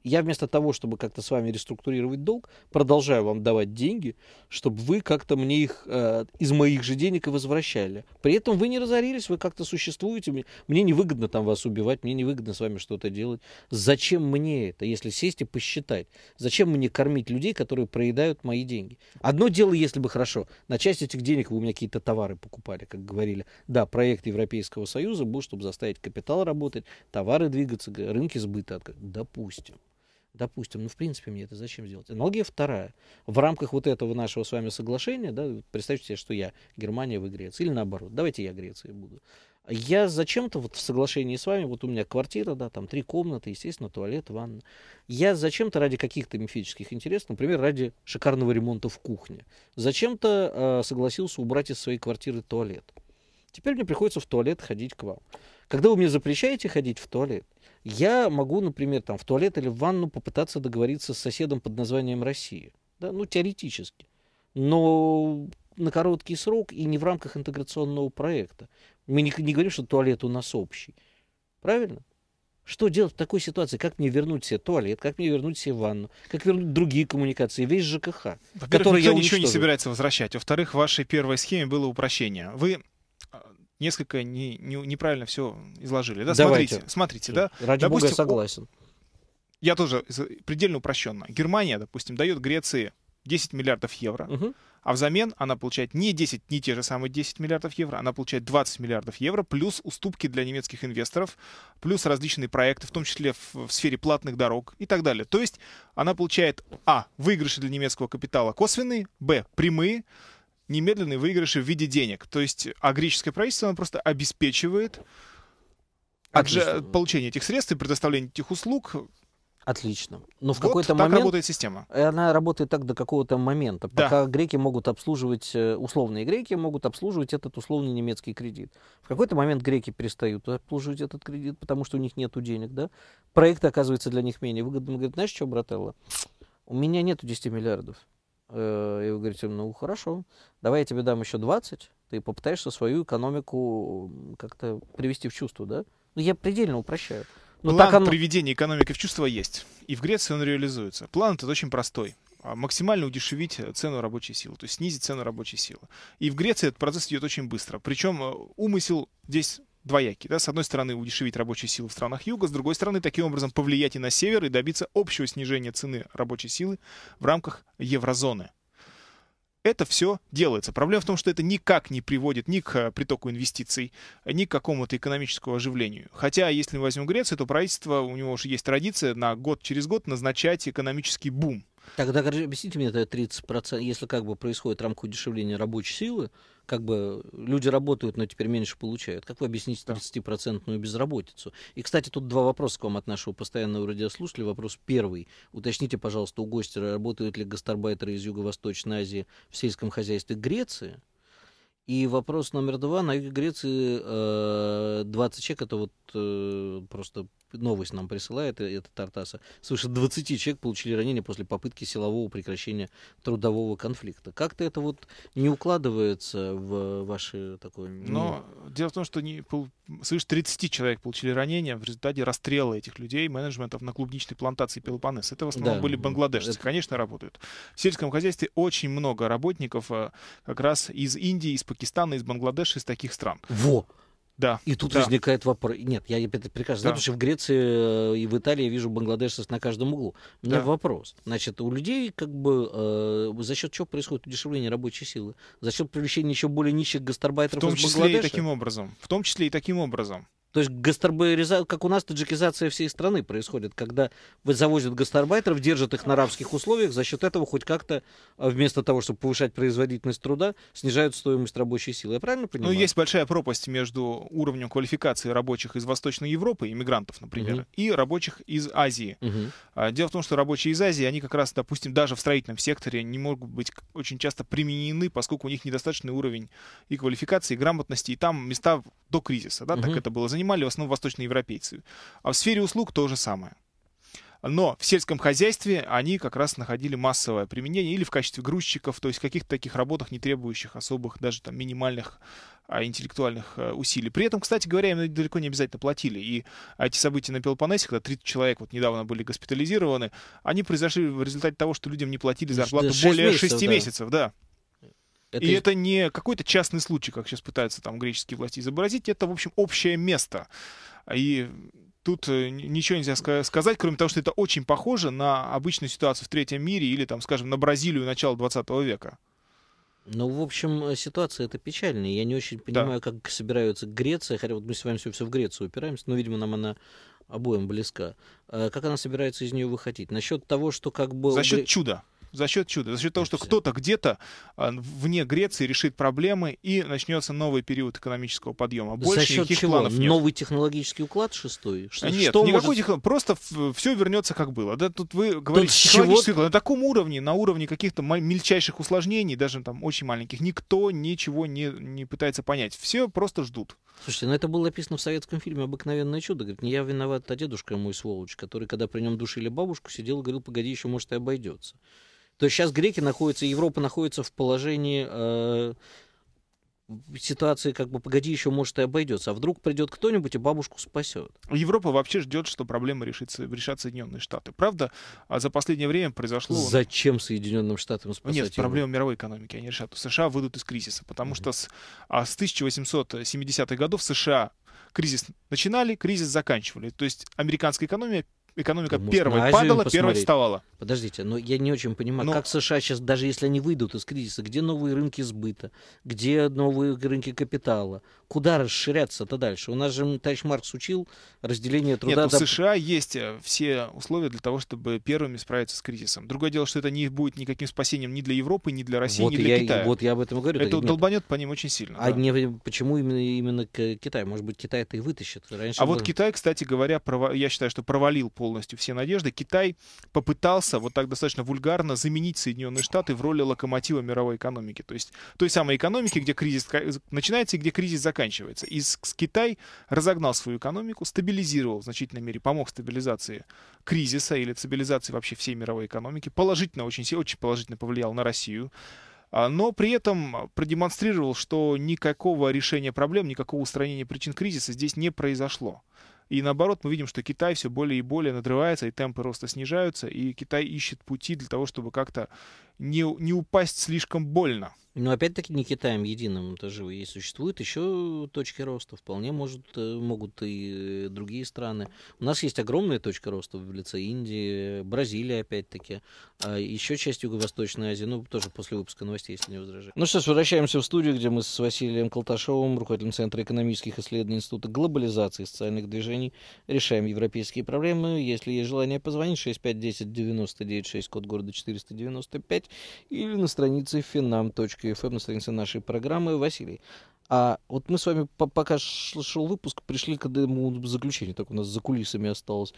S1: я вместо того, чтобы как-то с вами реструктурировать долг, продолжаю вам давать деньги, чтобы вы как-то мне их э, из моих же денег и возвращали. При этом вы не разорились, вы как-то существуете. Мне, мне невыгодно там вас убивать, мне невыгодно с вами что-то делать. Зачем мне это, если сесть и посчитать? Зачем мне кормить людей, которые проедают мои деньги? Одно дело, если бы хорошо, на часть этих денег вы у меня какие-то товары покупали, как говорили. Да, проект Европейского Союза был, чтобы заставить капитал работать, товары двигаться, рынки сбыта открыть. Допустим допустим, ну, в принципе, мне это зачем сделать? Аналогия вторая. В рамках вот этого нашего с вами соглашения, да, представьте себе, что я Германия, вы Греция, или наоборот, давайте я Греция буду. Я зачем-то вот в соглашении с вами, вот у меня квартира, да, там три комнаты, естественно, туалет, ванна. Я зачем-то ради каких-то мифических интересов, например, ради шикарного ремонта в кухне, зачем-то э, согласился убрать из своей квартиры туалет. Теперь мне приходится в туалет ходить к вам. Когда вы мне запрещаете ходить в туалет, я могу, например, там, в туалет или в ванну попытаться договориться с соседом под названием Россия. Да? Ну, теоретически. Но на короткий срок и не в рамках интеграционного проекта. Мы не, не говорим, что туалет у нас общий. Правильно? Что делать в такой ситуации? Как мне вернуть себе туалет? Как мне вернуть себе ванну? Как вернуть другие коммуникации? Весь ЖКХ, который я уничтожил. ничего не собирается
S2: возвращать. Во-вторых, в вашей первой схеме было упрощение. Вы несколько не, не, неправильно все изложили. Да, Давайте. смотрите, смотрите, да. Ради допустим, бога, я согласен. Я тоже предельно упрощенно. Германия, допустим, дает Греции 10 миллиардов евро, угу. а взамен она получает не 10, не те же самые 10 миллиардов евро, она получает 20 миллиардов евро, плюс уступки для немецких инвесторов, плюс различные проекты, в том числе в, в сфере платных дорог и так далее. То есть она получает А. Выигрыши для немецкого капитала косвенные, Б. Прямые, немедленные выигрыши в виде денег. То есть, а греческое правительство оно просто обеспечивает отже, получение этих средств и предоставление этих услуг Отлично. Но в вот какой-то момент... работает система.
S1: Э, она работает так до какого-то момента, да. пока греки могут обслуживать, э, условные греки могут обслуживать этот условный немецкий кредит. В какой-то момент греки перестают обслуживать этот кредит, потому что у них нет денег, да? Проект оказывается для них менее выгодным. Говорит, знаешь что, брателло, у меня нету 10 миллиардов. Э, и вы говорите, ну хорошо, давай я тебе дам еще 20, ты попытаешься свою экономику как-то привести в чувство, да? Ну я предельно упрощаю. Но План оно...
S2: приведения экономики в чувство есть. И в Греции он реализуется. План этот очень простой а, максимально удешевить цену рабочей силы, то есть снизить цену рабочей силы. И в Греции этот процесс идет очень быстро. Причем э, умысел здесь двоякий. Да? С одной стороны, удешевить рабочие силы в странах юга, с другой стороны, таким образом повлиять и на север и добиться общего снижения цены рабочей силы в рамках еврозоны. Это все делается. Проблема в том, что это никак не приводит ни к э, притоку инвестиций, ни к какому-то экономическому оживлению. Хотя, если мы возьмем Грецию, то правительство, у него уже есть традиция на год через год назначать экономический бум. Тогда
S1: объясните мне это 30%, если как бы происходит рамка удешевления рабочей силы, как бы люди работают, но теперь меньше получают. Как вы объясните 30-процентную безработицу? И, кстати, тут два вопроса к вам от нашего постоянного радиослушателя. Вопрос первый. Уточните, пожалуйста, у гостя, работают ли гастарбайтеры из Юго-Восточной Азии в сельском хозяйстве Греции? И вопрос номер два. На юге Греции э, 20 человек, это вот э, просто новость нам присылает, э, это Тартаса, свыше 20 человек получили ранения после попытки силового прекращения трудового конфликта. Как-то это вот не укладывается в ваши такое... Но дело в том, что не, свыше 30 человек получили ранения в результате
S2: расстрела этих людей, менеджментов на клубничной плантации Пелопонес. Это в основном да, были бангладешцы, это... конечно, работают. В сельском хозяйстве очень много работников э, как раз из Индии, из Пакистана, из
S1: Бангладеш, из таких стран. Во! Да. И тут да. возникает вопрос. Нет, я это прекрасно да. знаю, что в Греции э, и в Италии я вижу бангладешцев на каждом углу. У меня да. вопрос. Значит, у людей как бы э, за счет чего происходит удешевление рабочей силы? За счет привлечения еще более нищих гастарбайтеров в том из числе Бангладеша? и таким образом. В том числе и таким образом. То есть гастарбайтеризация, как у нас таджикизация всей страны происходит, когда завозят гастарбайтеров, держат их на арабских условиях, за счет этого хоть как-то, а, вместо того, чтобы повышать производительность труда, снижают стоимость рабочей силы. Я правильно ну, понимаю?
S2: Ну, есть большая пропасть между уровнем квалификации рабочих из Восточной Европы, иммигрантов, например, угу. и рабочих из Азии. Угу. Дело в том, что рабочие из Азии, они как раз, допустим, даже в строительном секторе не могут быть очень часто применены, поскольку у них недостаточный уровень и квалификации, и грамотности, и там места до кризиса, да, угу. так это было занято занимали в основном восточные европейцы, А в сфере услуг то же самое. Но в сельском хозяйстве они как раз находили массовое применение или в качестве грузчиков, то есть каких-то таких работах, не требующих особых, даже там минимальных а, интеллектуальных э, усилий. При этом, кстати говоря, им далеко не обязательно платили. И эти события на Пелопоннесе, когда 30 человек вот недавно были госпитализированы, они произошли в результате того, что людям не платили зарплату 6 более месяцев, 6 да. месяцев, да. Это... И это не какой-то частный случай, как сейчас пытаются там греческие власти изобразить, это, в общем, общее место. И тут э, ничего нельзя сказать, кроме того, что это очень похоже на обычную ситуацию в третьем мире или, там, скажем,
S1: на Бразилию начала 20 века. Ну, в общем, э, ситуация это печальная. Я не очень понимаю, да. как собираются Греция, хотя вот мы с вами все, все в Грецию упираемся, но, видимо, нам она обоим близка. Э, как она собирается из нее выходить? Насчет того, что как бы... За счет чуда.
S2: За счет чуда, за счет того, что кто-то где-то а, вне Греции решит проблемы и начнется новый период экономического подъема. Больше за счет чего? планов нет. Новый
S1: технологический уклад шестой? Что, нет, что никакой может... технологии,
S2: просто все вернется как было. Да, тут вы говорите, тут технологический уклад на таком уровне, на уровне каких-то мельчайших усложнений, даже там очень маленьких, никто ничего не, не пытается
S1: понять. Все просто ждут. Слушайте, ну это было написано в советском фильме «Обыкновенное чудо». Говорит, не я виноват, а дедушка мой сволочь, который, когда при нем душили бабушку, сидел и говорил, погоди, еще, может, и обойдется. То есть сейчас греки находятся, Европа находится в положении э, ситуации, как бы, погоди, еще может и обойдется. А вдруг придет кто-нибудь и бабушку спасет. Европа вообще ждет,
S2: что проблема решится, решат Соединенные Штаты. Правда, а за последнее время произошло...
S1: Зачем Соединенным Штатам спасать Нет, проблема
S2: мировой экономики. Они решат, США выйдут из кризиса. Потому mm-hmm. что с, а с 1870-х годов США кризис начинали, кризис заканчивали. То есть американская экономия экономика Потому первой падала, посмотреть. первой вставала.
S1: Подождите, но ну, я не очень понимаю, но... Ну. как США сейчас, даже если они выйдут из кризиса, где новые рынки сбыта, где новые рынки капитала, куда расширяться-то дальше? У нас же товарищ Маркс учил разделение труда... Нет, до... у
S2: США есть э, все условия для того, чтобы первыми справиться с кризисом. Другое дело, что это не будет никаким спасением ни для Европы, ни для России, вот ни для я, Китая. Вот я об этом говорю. Это Нет.
S1: долбанет по ним очень сильно. А да. не, почему именно, именно к Китаю? Может быть, Китай это и вытащит. Раньше а было... вот Китай, кстати говоря, пров...
S2: я считаю, что провалил полностью все надежды. Китай попытался вот так достаточно вульгарно заменить Соединенные Штаты в роли локомотива мировой экономики. То есть той самой экономики, где кризис начинается и где кризис заканчивается. И Китай разогнал свою экономику, стабилизировал в значительной мере, помог стабилизации кризиса или стабилизации вообще всей мировой экономики. Положительно, очень, очень положительно повлиял на Россию а, но при этом продемонстрировал, что никакого решения проблем, никакого устранения причин кризиса здесь не произошло. И наоборот, мы видим, что Китай все более и более надрывается, и темпы роста снижаются, и Китай ищет пути для того, чтобы как-то
S1: не, не упасть слишком больно. Но опять-таки не Китаем единым это же и существуют еще точки роста. Вполне может, э, могут и э, другие страны. У нас есть огромная точка роста в лице Индии, Бразилия опять-таки, а еще часть Юго-Восточной Азии. Ну, тоже после выпуска новостей, если не возражаю. Ну что ж, возвращаемся в студию, где мы с Василием Колташовым, руководителем Центра экономических исследований Института глобализации социальных движений, решаем европейские проблемы. Если есть желание позвонить, 6510 996, код города 495, или на странице finam.com FM на странице нашей программы. Василий, а вот мы с вами, пока шел выпуск, пришли к одному заключению, так у нас за кулисами осталось,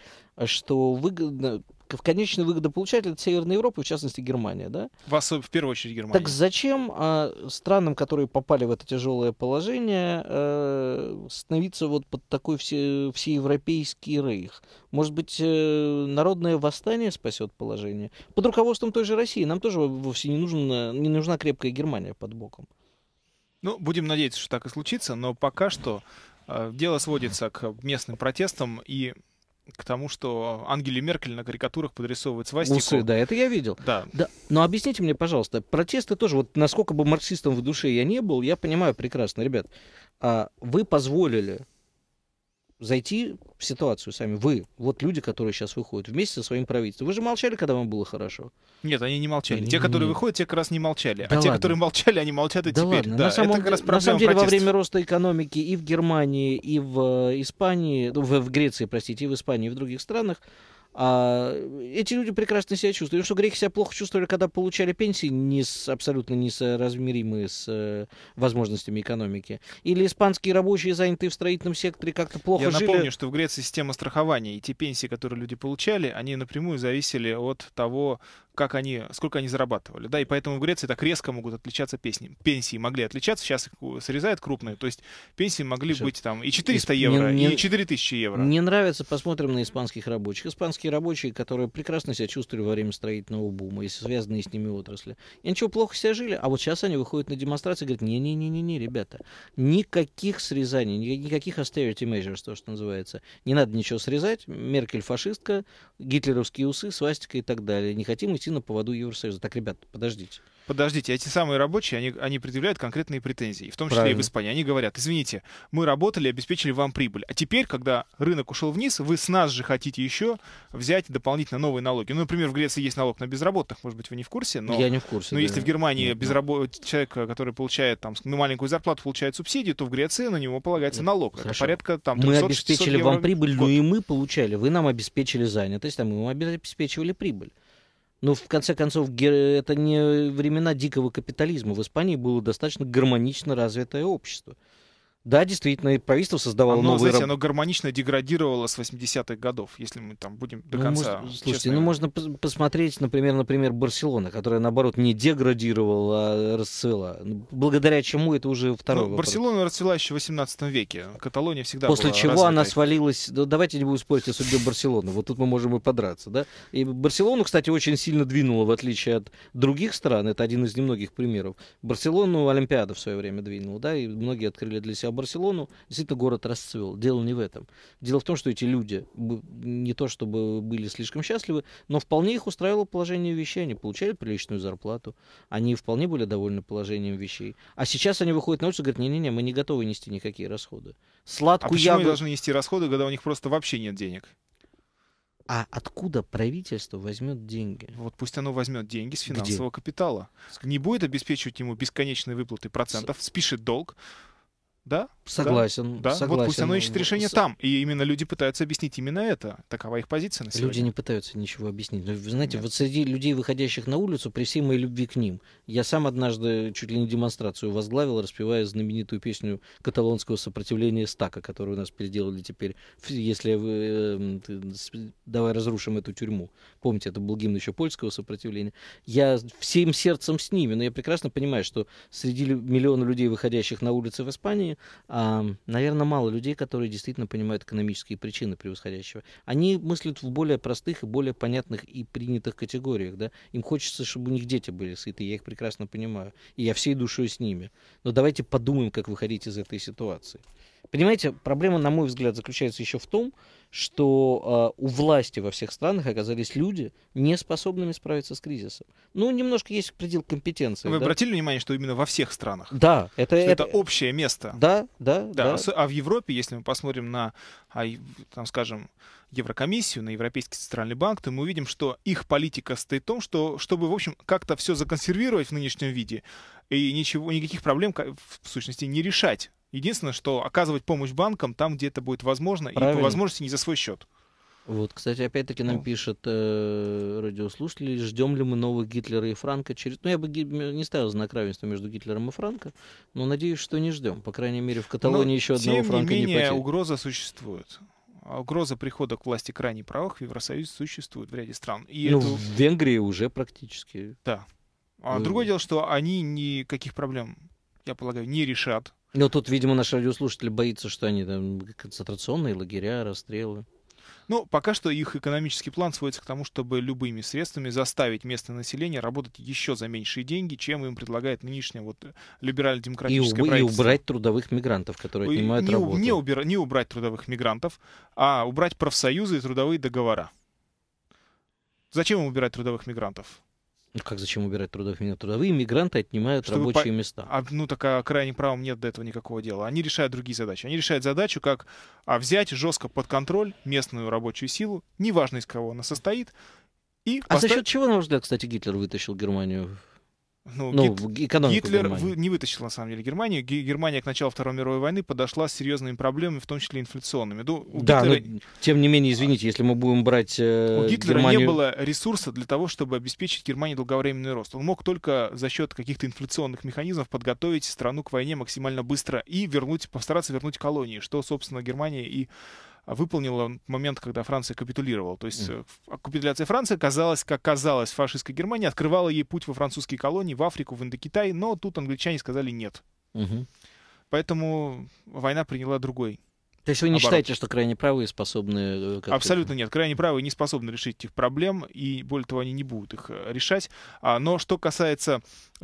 S1: что выгодно, конечный выгодополучатель это Северная Европа, в частности Германия, да?
S2: В, в первую очередь Германия. Так
S1: зачем а, странам, которые попали в это тяжелое положение, а, становиться вот под такой все, всеевропейский рейх? Может быть, а, народное восстание спасет положение? Под руководством той же России нам тоже вовсе не, нужна не нужна крепкая Германия под боком.
S2: Ну, будем надеяться, что так и случится, но пока что э, дело сводится к местным протестам и к тому, что Ангели Меркель на карикатурах подрисовывает свастику. Усы, да,
S1: это я видел. Да. да. Но объясните мне, пожалуйста, протесты тоже, вот насколько бы марксистом в душе я не был, я понимаю прекрасно, ребят, а вы позволили зайти в ситуацию сами. Вы, вот люди, которые сейчас выходят вместе со своим правительством. Вы же молчали, когда вам было хорошо?
S2: Нет, они не молчали. Они те, не... которые выходят, те
S1: как раз не молчали. Да а ладно. те, которые молчали, они молчат и да теперь. Ладно. Да, на самом, это как раз на самом деле протеста. во время роста экономики и в Германии, и в э, Испании, ну, в, в Греции, простите, и в Испании, и в других странах а, эти люди прекрасно себя чувствуют, Потому что греки себя плохо чувствовали, когда получали пенсии, не с, абсолютно несоразмеримые с э, возможностями экономики. Или испанские рабочие, занятые в строительном секторе, как-то плохо Я жили. Я напомню, что в Греции система страхования, и
S2: те пенсии, которые люди получали, они напрямую зависели от того, как они, сколько они зарабатывали, да, и поэтому в Греции так резко могут отличаться песни. Пенсии могли отличаться, сейчас их срезают крупные, то есть пенсии могли Слушай, быть там и 400 исп... евро, мне, и 4000 евро. Мне
S1: нравится, посмотрим на испанских рабочих. Испанские рабочие, которые прекрасно себя чувствовали во время строительного бума и связанные с ними отрасли. И ничего, плохо себя жили, а вот сейчас они выходят на демонстрации и говорят, не-не-не-не, ребята, никаких срезаний, никаких austerity measures, то, что называется. Не надо ничего срезать, Меркель фашистка, гитлеровские усы, свастика и так далее. Не хотим идти на поводу Евросоюза. Так, ребят, подождите. Подождите, эти самые рабочие, они, они предъявляют конкретные претензии, в том числе Правильно. и в Испании. Они
S2: говорят, извините, мы работали, обеспечили вам прибыль, а теперь, когда рынок ушел вниз, вы с нас же хотите еще взять дополнительно новые налоги. Ну, например, в Греции есть налог на безработных, может быть, вы не в курсе, но... Я не в курсе. Но да. если в Германии Нет, безрабо... да. человек, который получает там ну, маленькую зарплату, получает субсидию, то в Греции на него полагается Нет, налог. Хорошо. Это порядка там 300, Мы обеспечили вам
S1: прибыль, но ну и мы получали. Вы нам обеспечили занятость, а мы вам обеспечивали прибыль. Но ну, в конце концов, это не времена дикого капитализма. В Испании было достаточно гармонично развитое общество. Да, действительно, и правительство создавало оно, новые... Знаете,
S2: оно гармонично деградировало с 80-х годов, если мы там будем до ну, конца... Может, слушайте, честными. ну можно
S1: пос- посмотреть, например, например, Барселона, которая, наоборот, не деградировала, а расцвела. Благодаря чему это уже второй ну, вопрос. Барселона
S2: расцвела еще в 18 веке. Каталония всегда После была чего развитой. она
S1: свалилась... давайте не будем спорить о судьбе Барселоны. Вот тут мы можем и подраться, да? И Барселону, кстати, очень сильно двинула, в отличие от других стран. Это один из немногих примеров. Барселону Олимпиада в свое время двинула, да, и многие открыли для себя Барселону, действительно город расцвел. Дело не в этом. Дело в том, что эти люди не то чтобы были слишком счастливы, но вполне их устраивало положение вещей. Они получали приличную зарплату, они вполне были довольны положением вещей. А сейчас они выходят на улицу и говорят, не-не-не, мы не готовы нести никакие расходы. А Сладкую а почему ягод... они должны
S2: нести расходы, когда у них просто вообще нет денег?
S1: А откуда правительство возьмет деньги? Вот пусть оно возьмет деньги с финансового
S2: Где? капитала. Не будет обеспечивать ему бесконечные выплаты процентов, с... спишет долг, да? Согласен. Да, согласен. Вот пусть оно ищет решение там. И именно люди пытаются объяснить именно это.
S1: Такова их позиция на сегодня. Люди не пытаются ничего объяснить. Но, ну, вы знаете, Нет. вот среди людей, выходящих на улицу, при всей моей любви к ним, я сам однажды чуть ли не демонстрацию возглавил, распевая знаменитую песню каталонского сопротивления Стака, которую у нас переделали теперь, если вы, эм, давай разрушим эту тюрьму. Помните, это был гимн еще польского сопротивления. Я всем сердцем с ними, но я прекрасно понимаю, что среди миллиона людей, выходящих на улицы в Испании, России, э, наверное, мало людей, которые действительно понимают экономические причины превосходящего. Они мыслят в более простых и более понятных и принятых категориях. Да? Им хочется, чтобы у них дети были сыты, я их прекрасно понимаю. И я всей душой с ними. Но давайте подумаем, как выходить из этой ситуации. Понимаете, проблема, на мой взгляд, заключается еще в том, что э, у власти во всех странах оказались люди, не способными справиться с кризисом. Ну, немножко есть предел компетенции. Вы да? обратили
S2: внимание, что именно во всех странах?
S1: Да. Это, это... это
S2: общее место. Да, да, да, да. А в Европе, если мы посмотрим на, а, там, скажем, Еврокомиссию, на Европейский центральный банк, то мы увидим, что их политика стоит в том, что, чтобы, в общем, как-то все законсервировать в нынешнем виде и ничего, никаких проблем, в сущности, не решать. Единственное, что оказывать помощь банкам там, где это будет возможно, Правильно. и по возможности
S1: не за свой счет. Вот, кстати, опять-таки нам ну. пишет э, радиослушатель, ждем ли мы новых Гитлера и Франка через... Ну, я бы не ставил знак равенства между Гитлером и Франко, но надеюсь, что не ждем. По крайней мере, в Каталонии но, еще одного тем Франка не менее, не потеряли. угроза существует.
S2: Угроза прихода к власти крайне правых в Евросоюзе существует в ряде стран. И ну, эту... в
S1: Венгрии уже практически. Да. А Вы... Э. другое дело, что они никаких проблем, я полагаю, не решат ну, тут, видимо, наши радиослушатели боятся, что они там концентрационные лагеря, расстрелы. Ну, пока
S2: что их экономический план сводится к тому, чтобы любыми средствами заставить местное население работать еще за меньшие деньги, чем им предлагает нынешнее вот либерально-демократическое и, правительство. И убрать
S1: трудовых мигрантов, которые отнимают не, работу. Не,
S2: убира- не убрать трудовых мигрантов, а убрать профсоюзы и трудовые договора. Зачем им убирать трудовых мигрантов?
S1: Ну как зачем убирать трудовых меня? Трудовые мигранты отнимают Чтобы рабочие по... места.
S2: А, ну так а крайним правом нет до этого никакого дела. Они решают другие задачи. Они решают задачу, как а, взять жестко под контроль местную рабочую силу, неважно из кого она состоит. И а поставить... за счет
S1: чего, на ваш взгляд, кстати, Гитлер вытащил Германию ну, ну Гит... экономику Гитлер Германии.
S2: не вытащил, на самом деле, Германию. Германия к началу Второй мировой войны подошла с серьезными проблемами, в том числе инфляционными. Ну, да, Гитлера...
S1: но, тем не менее, извините, если мы будем брать э, У Гитлера Германию... не
S2: было ресурса для того, чтобы обеспечить Германии долговременный рост. Он мог только за счет каких-то инфляционных механизмов подготовить страну к войне максимально быстро и вернуть, постараться вернуть колонии, что, собственно, Германия и выполнила момент, когда Франция капитулировала. То есть mm. капитуляция Франции казалась, как казалось, фашистской Германии, открывала ей путь во французские колонии, в Африку, в Индокитай, но тут англичане сказали нет. Mm-hmm. Поэтому война приняла другой то есть вы не оборот. считаете,
S1: что крайне правые способны... Э, Абсолютно нет.
S2: Крайне правые не способны решить этих проблем, и более того, они не будут их э, решать. А, но что касается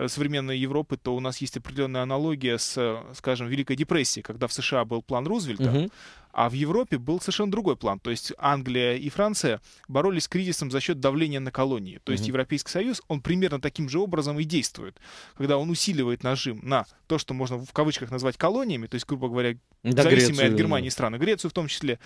S2: современной Европы, то у нас есть определенная аналогия с, скажем, Великой депрессией, когда в США был план Рузвельта, угу. А в Европе был совершенно другой план. То есть Англия и Франция боролись с кризисом за счет давления на колонии. То есть mm Европейский Союз, он примерно таким же образом и действует, когда он усиливает нажим на то, что можно в кавычках назвать колониями, то есть, грубо говоря, да, зависимые Грецию, от Германии да. страны, Грецию в том числе,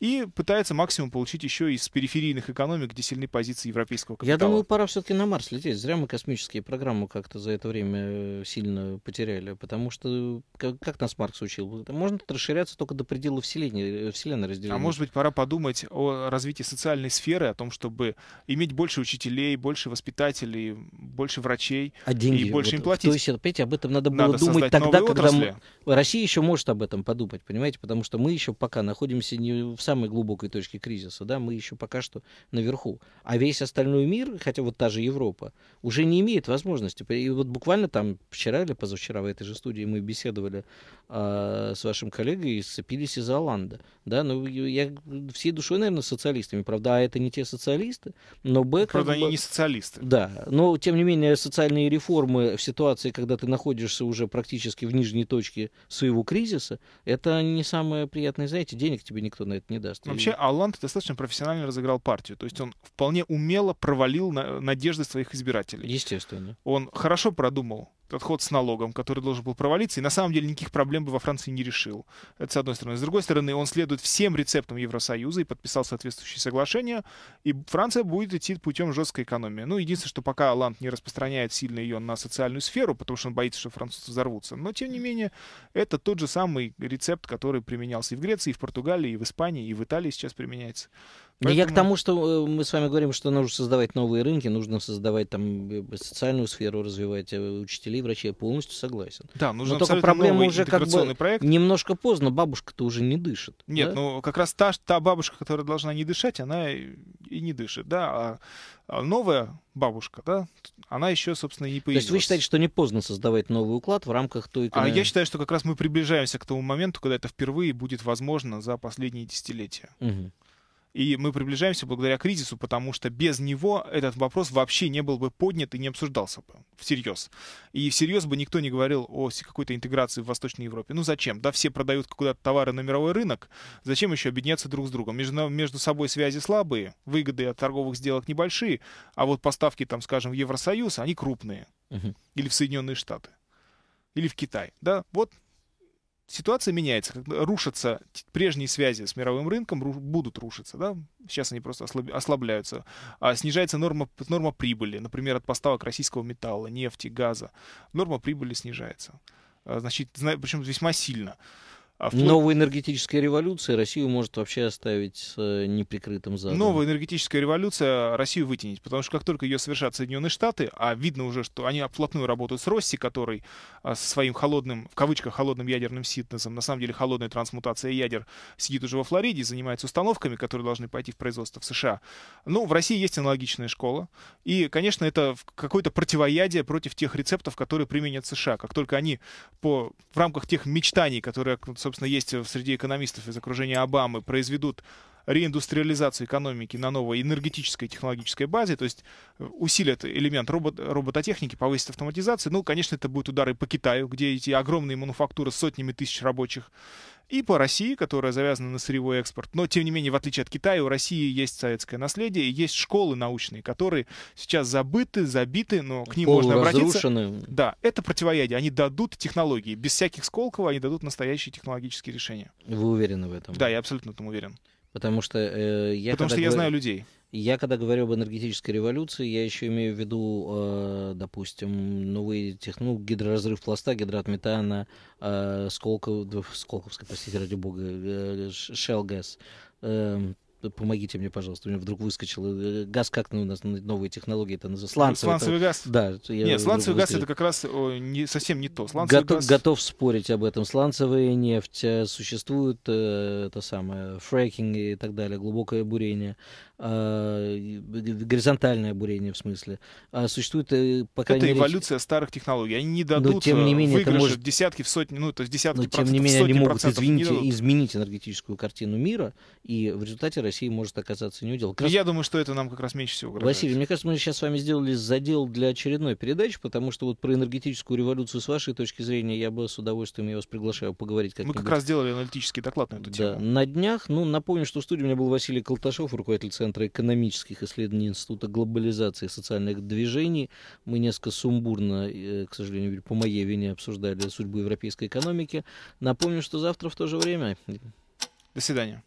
S2: и пытается максимум получить еще из периферийных экономик, где сильны позиции европейского капитала. Я думаю,
S1: пора все-таки на Марс лететь. Зря мы космические программы как-то за это время э, сильно потеряли, потому что как, э, как нас Маркс учил? Можно расширяться только до предела вселенной, э, вселенной разделения. А может быть, пора подумать о развитии
S2: социальной сферы, о том, чтобы иметь больше учителей, больше воспитателей, больше
S1: врачей а деньги, и больше вот, им платить. То есть, опять об этом надо было надо думать тогда, когда мы... Россия еще может об этом подумать, понимаете, потому что мы еще пока находимся не в самой глубокой точки кризиса, да, мы еще пока что наверху. А весь остальной мир, хотя вот та же Европа, уже не имеет возможности. И вот буквально там вчера или позавчера в этой же студии мы беседовали э, с вашим коллегой и сцепились из Оланда. Да, ну, я всей душой, наверное, социалистами. Правда, а это не те социалисты, но Б... Правда, они бы... не социалисты. Да, но, тем не менее, социальные реформы в ситуации, когда ты находишься уже практически в нижней точке своего кризиса, это не самое приятное знаете, Денег тебе никто на это не даст. Вообще, Алланд достаточно профессионально
S2: разыграл партию. То есть он вполне умело провалил на, надежды своих избирателей. Естественно. Он хорошо продумал отход с налогом, который должен был провалиться, и на самом деле никаких проблем бы во Франции не решил. Это с одной стороны. С другой стороны, он следует всем рецептам Евросоюза и подписал соответствующие соглашения, и Франция будет идти путем жесткой экономии. Ну, единственное, что пока Ланд не распространяет сильно ее на социальную сферу, потому что он боится, что французы взорвутся. Но, тем не менее, это тот же самый рецепт, который применялся и в Греции, и в Португалии, и в Испании, и в Италии сейчас применяется. Поэтому... Ну, я к
S1: тому, что э, мы с вами говорим, что нужно создавать новые рынки, нужно создавать там э, социальную сферу, развивать э, учителей, врачей. Я полностью согласен. Да, нужно Но только проблема уже как бы проект.
S2: немножко поздно, бабушка-то уже не дышит. Нет, да? ну как раз та, та бабушка, которая должна не дышать, она и не дышит, да. А, а новая бабушка, да, она еще, собственно,
S1: и не появилась. То есть вы считаете, что не поздно создавать новый уклад в рамках той... А я
S2: считаю, что как раз мы приближаемся к тому моменту, когда это впервые будет возможно за последние десятилетия. Угу. И мы приближаемся благодаря кризису, потому что без него этот вопрос вообще не был бы поднят и не обсуждался бы всерьез. И всерьез бы никто не говорил о какой-то интеграции в Восточной Европе. Ну зачем? Да, все продают куда-то товары на мировой рынок. Зачем еще объединяться друг с другом? Между, между собой связи слабые, выгоды от торговых сделок небольшие, а вот поставки, там, скажем, в Евросоюз, они крупные. Угу. Или в Соединенные Штаты. Или в Китай. Да, вот ситуация меняется, рушатся прежние связи с мировым рынком, ру, будут рушиться, да, сейчас они просто ослаб, ослабляются, а снижается норма, норма прибыли, например, от поставок российского металла, нефти, газа, норма прибыли снижается, а, значит, причем весьма сильно. А вплоть... Новая энергетическая революция Россию может вообще оставить с э, неприкрытым задом. Новая энергетическая революция Россию вытянет, потому что как только ее совершат Соединенные Штаты, а видно уже, что они вплотную работают с Росси, который а, со своим холодным, в кавычках, холодным ядерным ситнесом, на самом деле холодная трансмутация ядер, сидит уже во Флориде, занимается установками, которые должны пойти в производство в США. Ну, в России есть аналогичная школа, и, конечно, это какое-то противоядие против тех рецептов, которые применят США. Как только они по, в рамках тех мечтаний, которые собственно, есть среди экономистов из окружения Обамы, произведут реиндустриализацию экономики на новой энергетической и технологической базе, то есть э, усилят элемент робот, робототехники, повысит автоматизацию. Ну, конечно, это будут удары по Китаю, где эти огромные мануфактуры с сотнями тысяч рабочих и по России, которая завязана на сырьевой экспорт. Но, тем не менее, в отличие от Китая, у России есть советское наследие, есть школы научные, которые сейчас забыты, забиты, но к ним можно разрушены. обратиться. Да, это противоядие. Они дадут технологии. Без всяких Сколково они дадут настоящие технологические решения.
S1: Вы уверены в этом? Да, я абсолютно в этом уверен. Потому что э, я... Потому что я говорю... знаю людей. Я когда говорю об энергетической революции, я еще имею в виду, э, допустим, новые технологии, ну, гидроразрыв пласта, гидрат метана, э, Сколков, Сколковской, простите, ради бога, э, Shell Gas, эм, помогите мне, пожалуйста, у меня вдруг выскочил газ, как ну, у нас новые технологии, это называется, сланцевый. Сланцевый это... газ? Да. Нет, сланцевый газ это
S2: как раз о, не, совсем не то. Сланцевый готов, газ...
S1: готов спорить об этом. Сланцевая нефть, существует э, это самое, фрекинг и так далее, глубокое бурение. А, горизонтальное бурение в смысле. А существует, э, по крайней это мере...
S2: эволюция старых технологий. Они не дадут но, тем не э, менее, выигрыша может... десятки в сотни, ну, то есть десятки но, тем не менее, они могут извините,
S1: изменить энергетическую картину мира, и в результате Россия может оказаться неудел. Раз... Я думаю, что это нам как раз меньше всего угрожает. Василий, мне кажется, мы сейчас с вами сделали задел для очередной передачи, потому что вот про энергетическую революцию с вашей точки зрения я бы с удовольствием, я вас приглашаю поговорить как Мы как раз сделали аналитический доклад на эту да. На днях, ну, напомню, что в студии у меня был Василий Колташов, руководитель Центра Центра экономических исследований Института глобализации и социальных движений. Мы несколько сумбурно, э, к сожалению, по моей вине обсуждали судьбу европейской экономики. Напомню, что завтра в то же время. До свидания.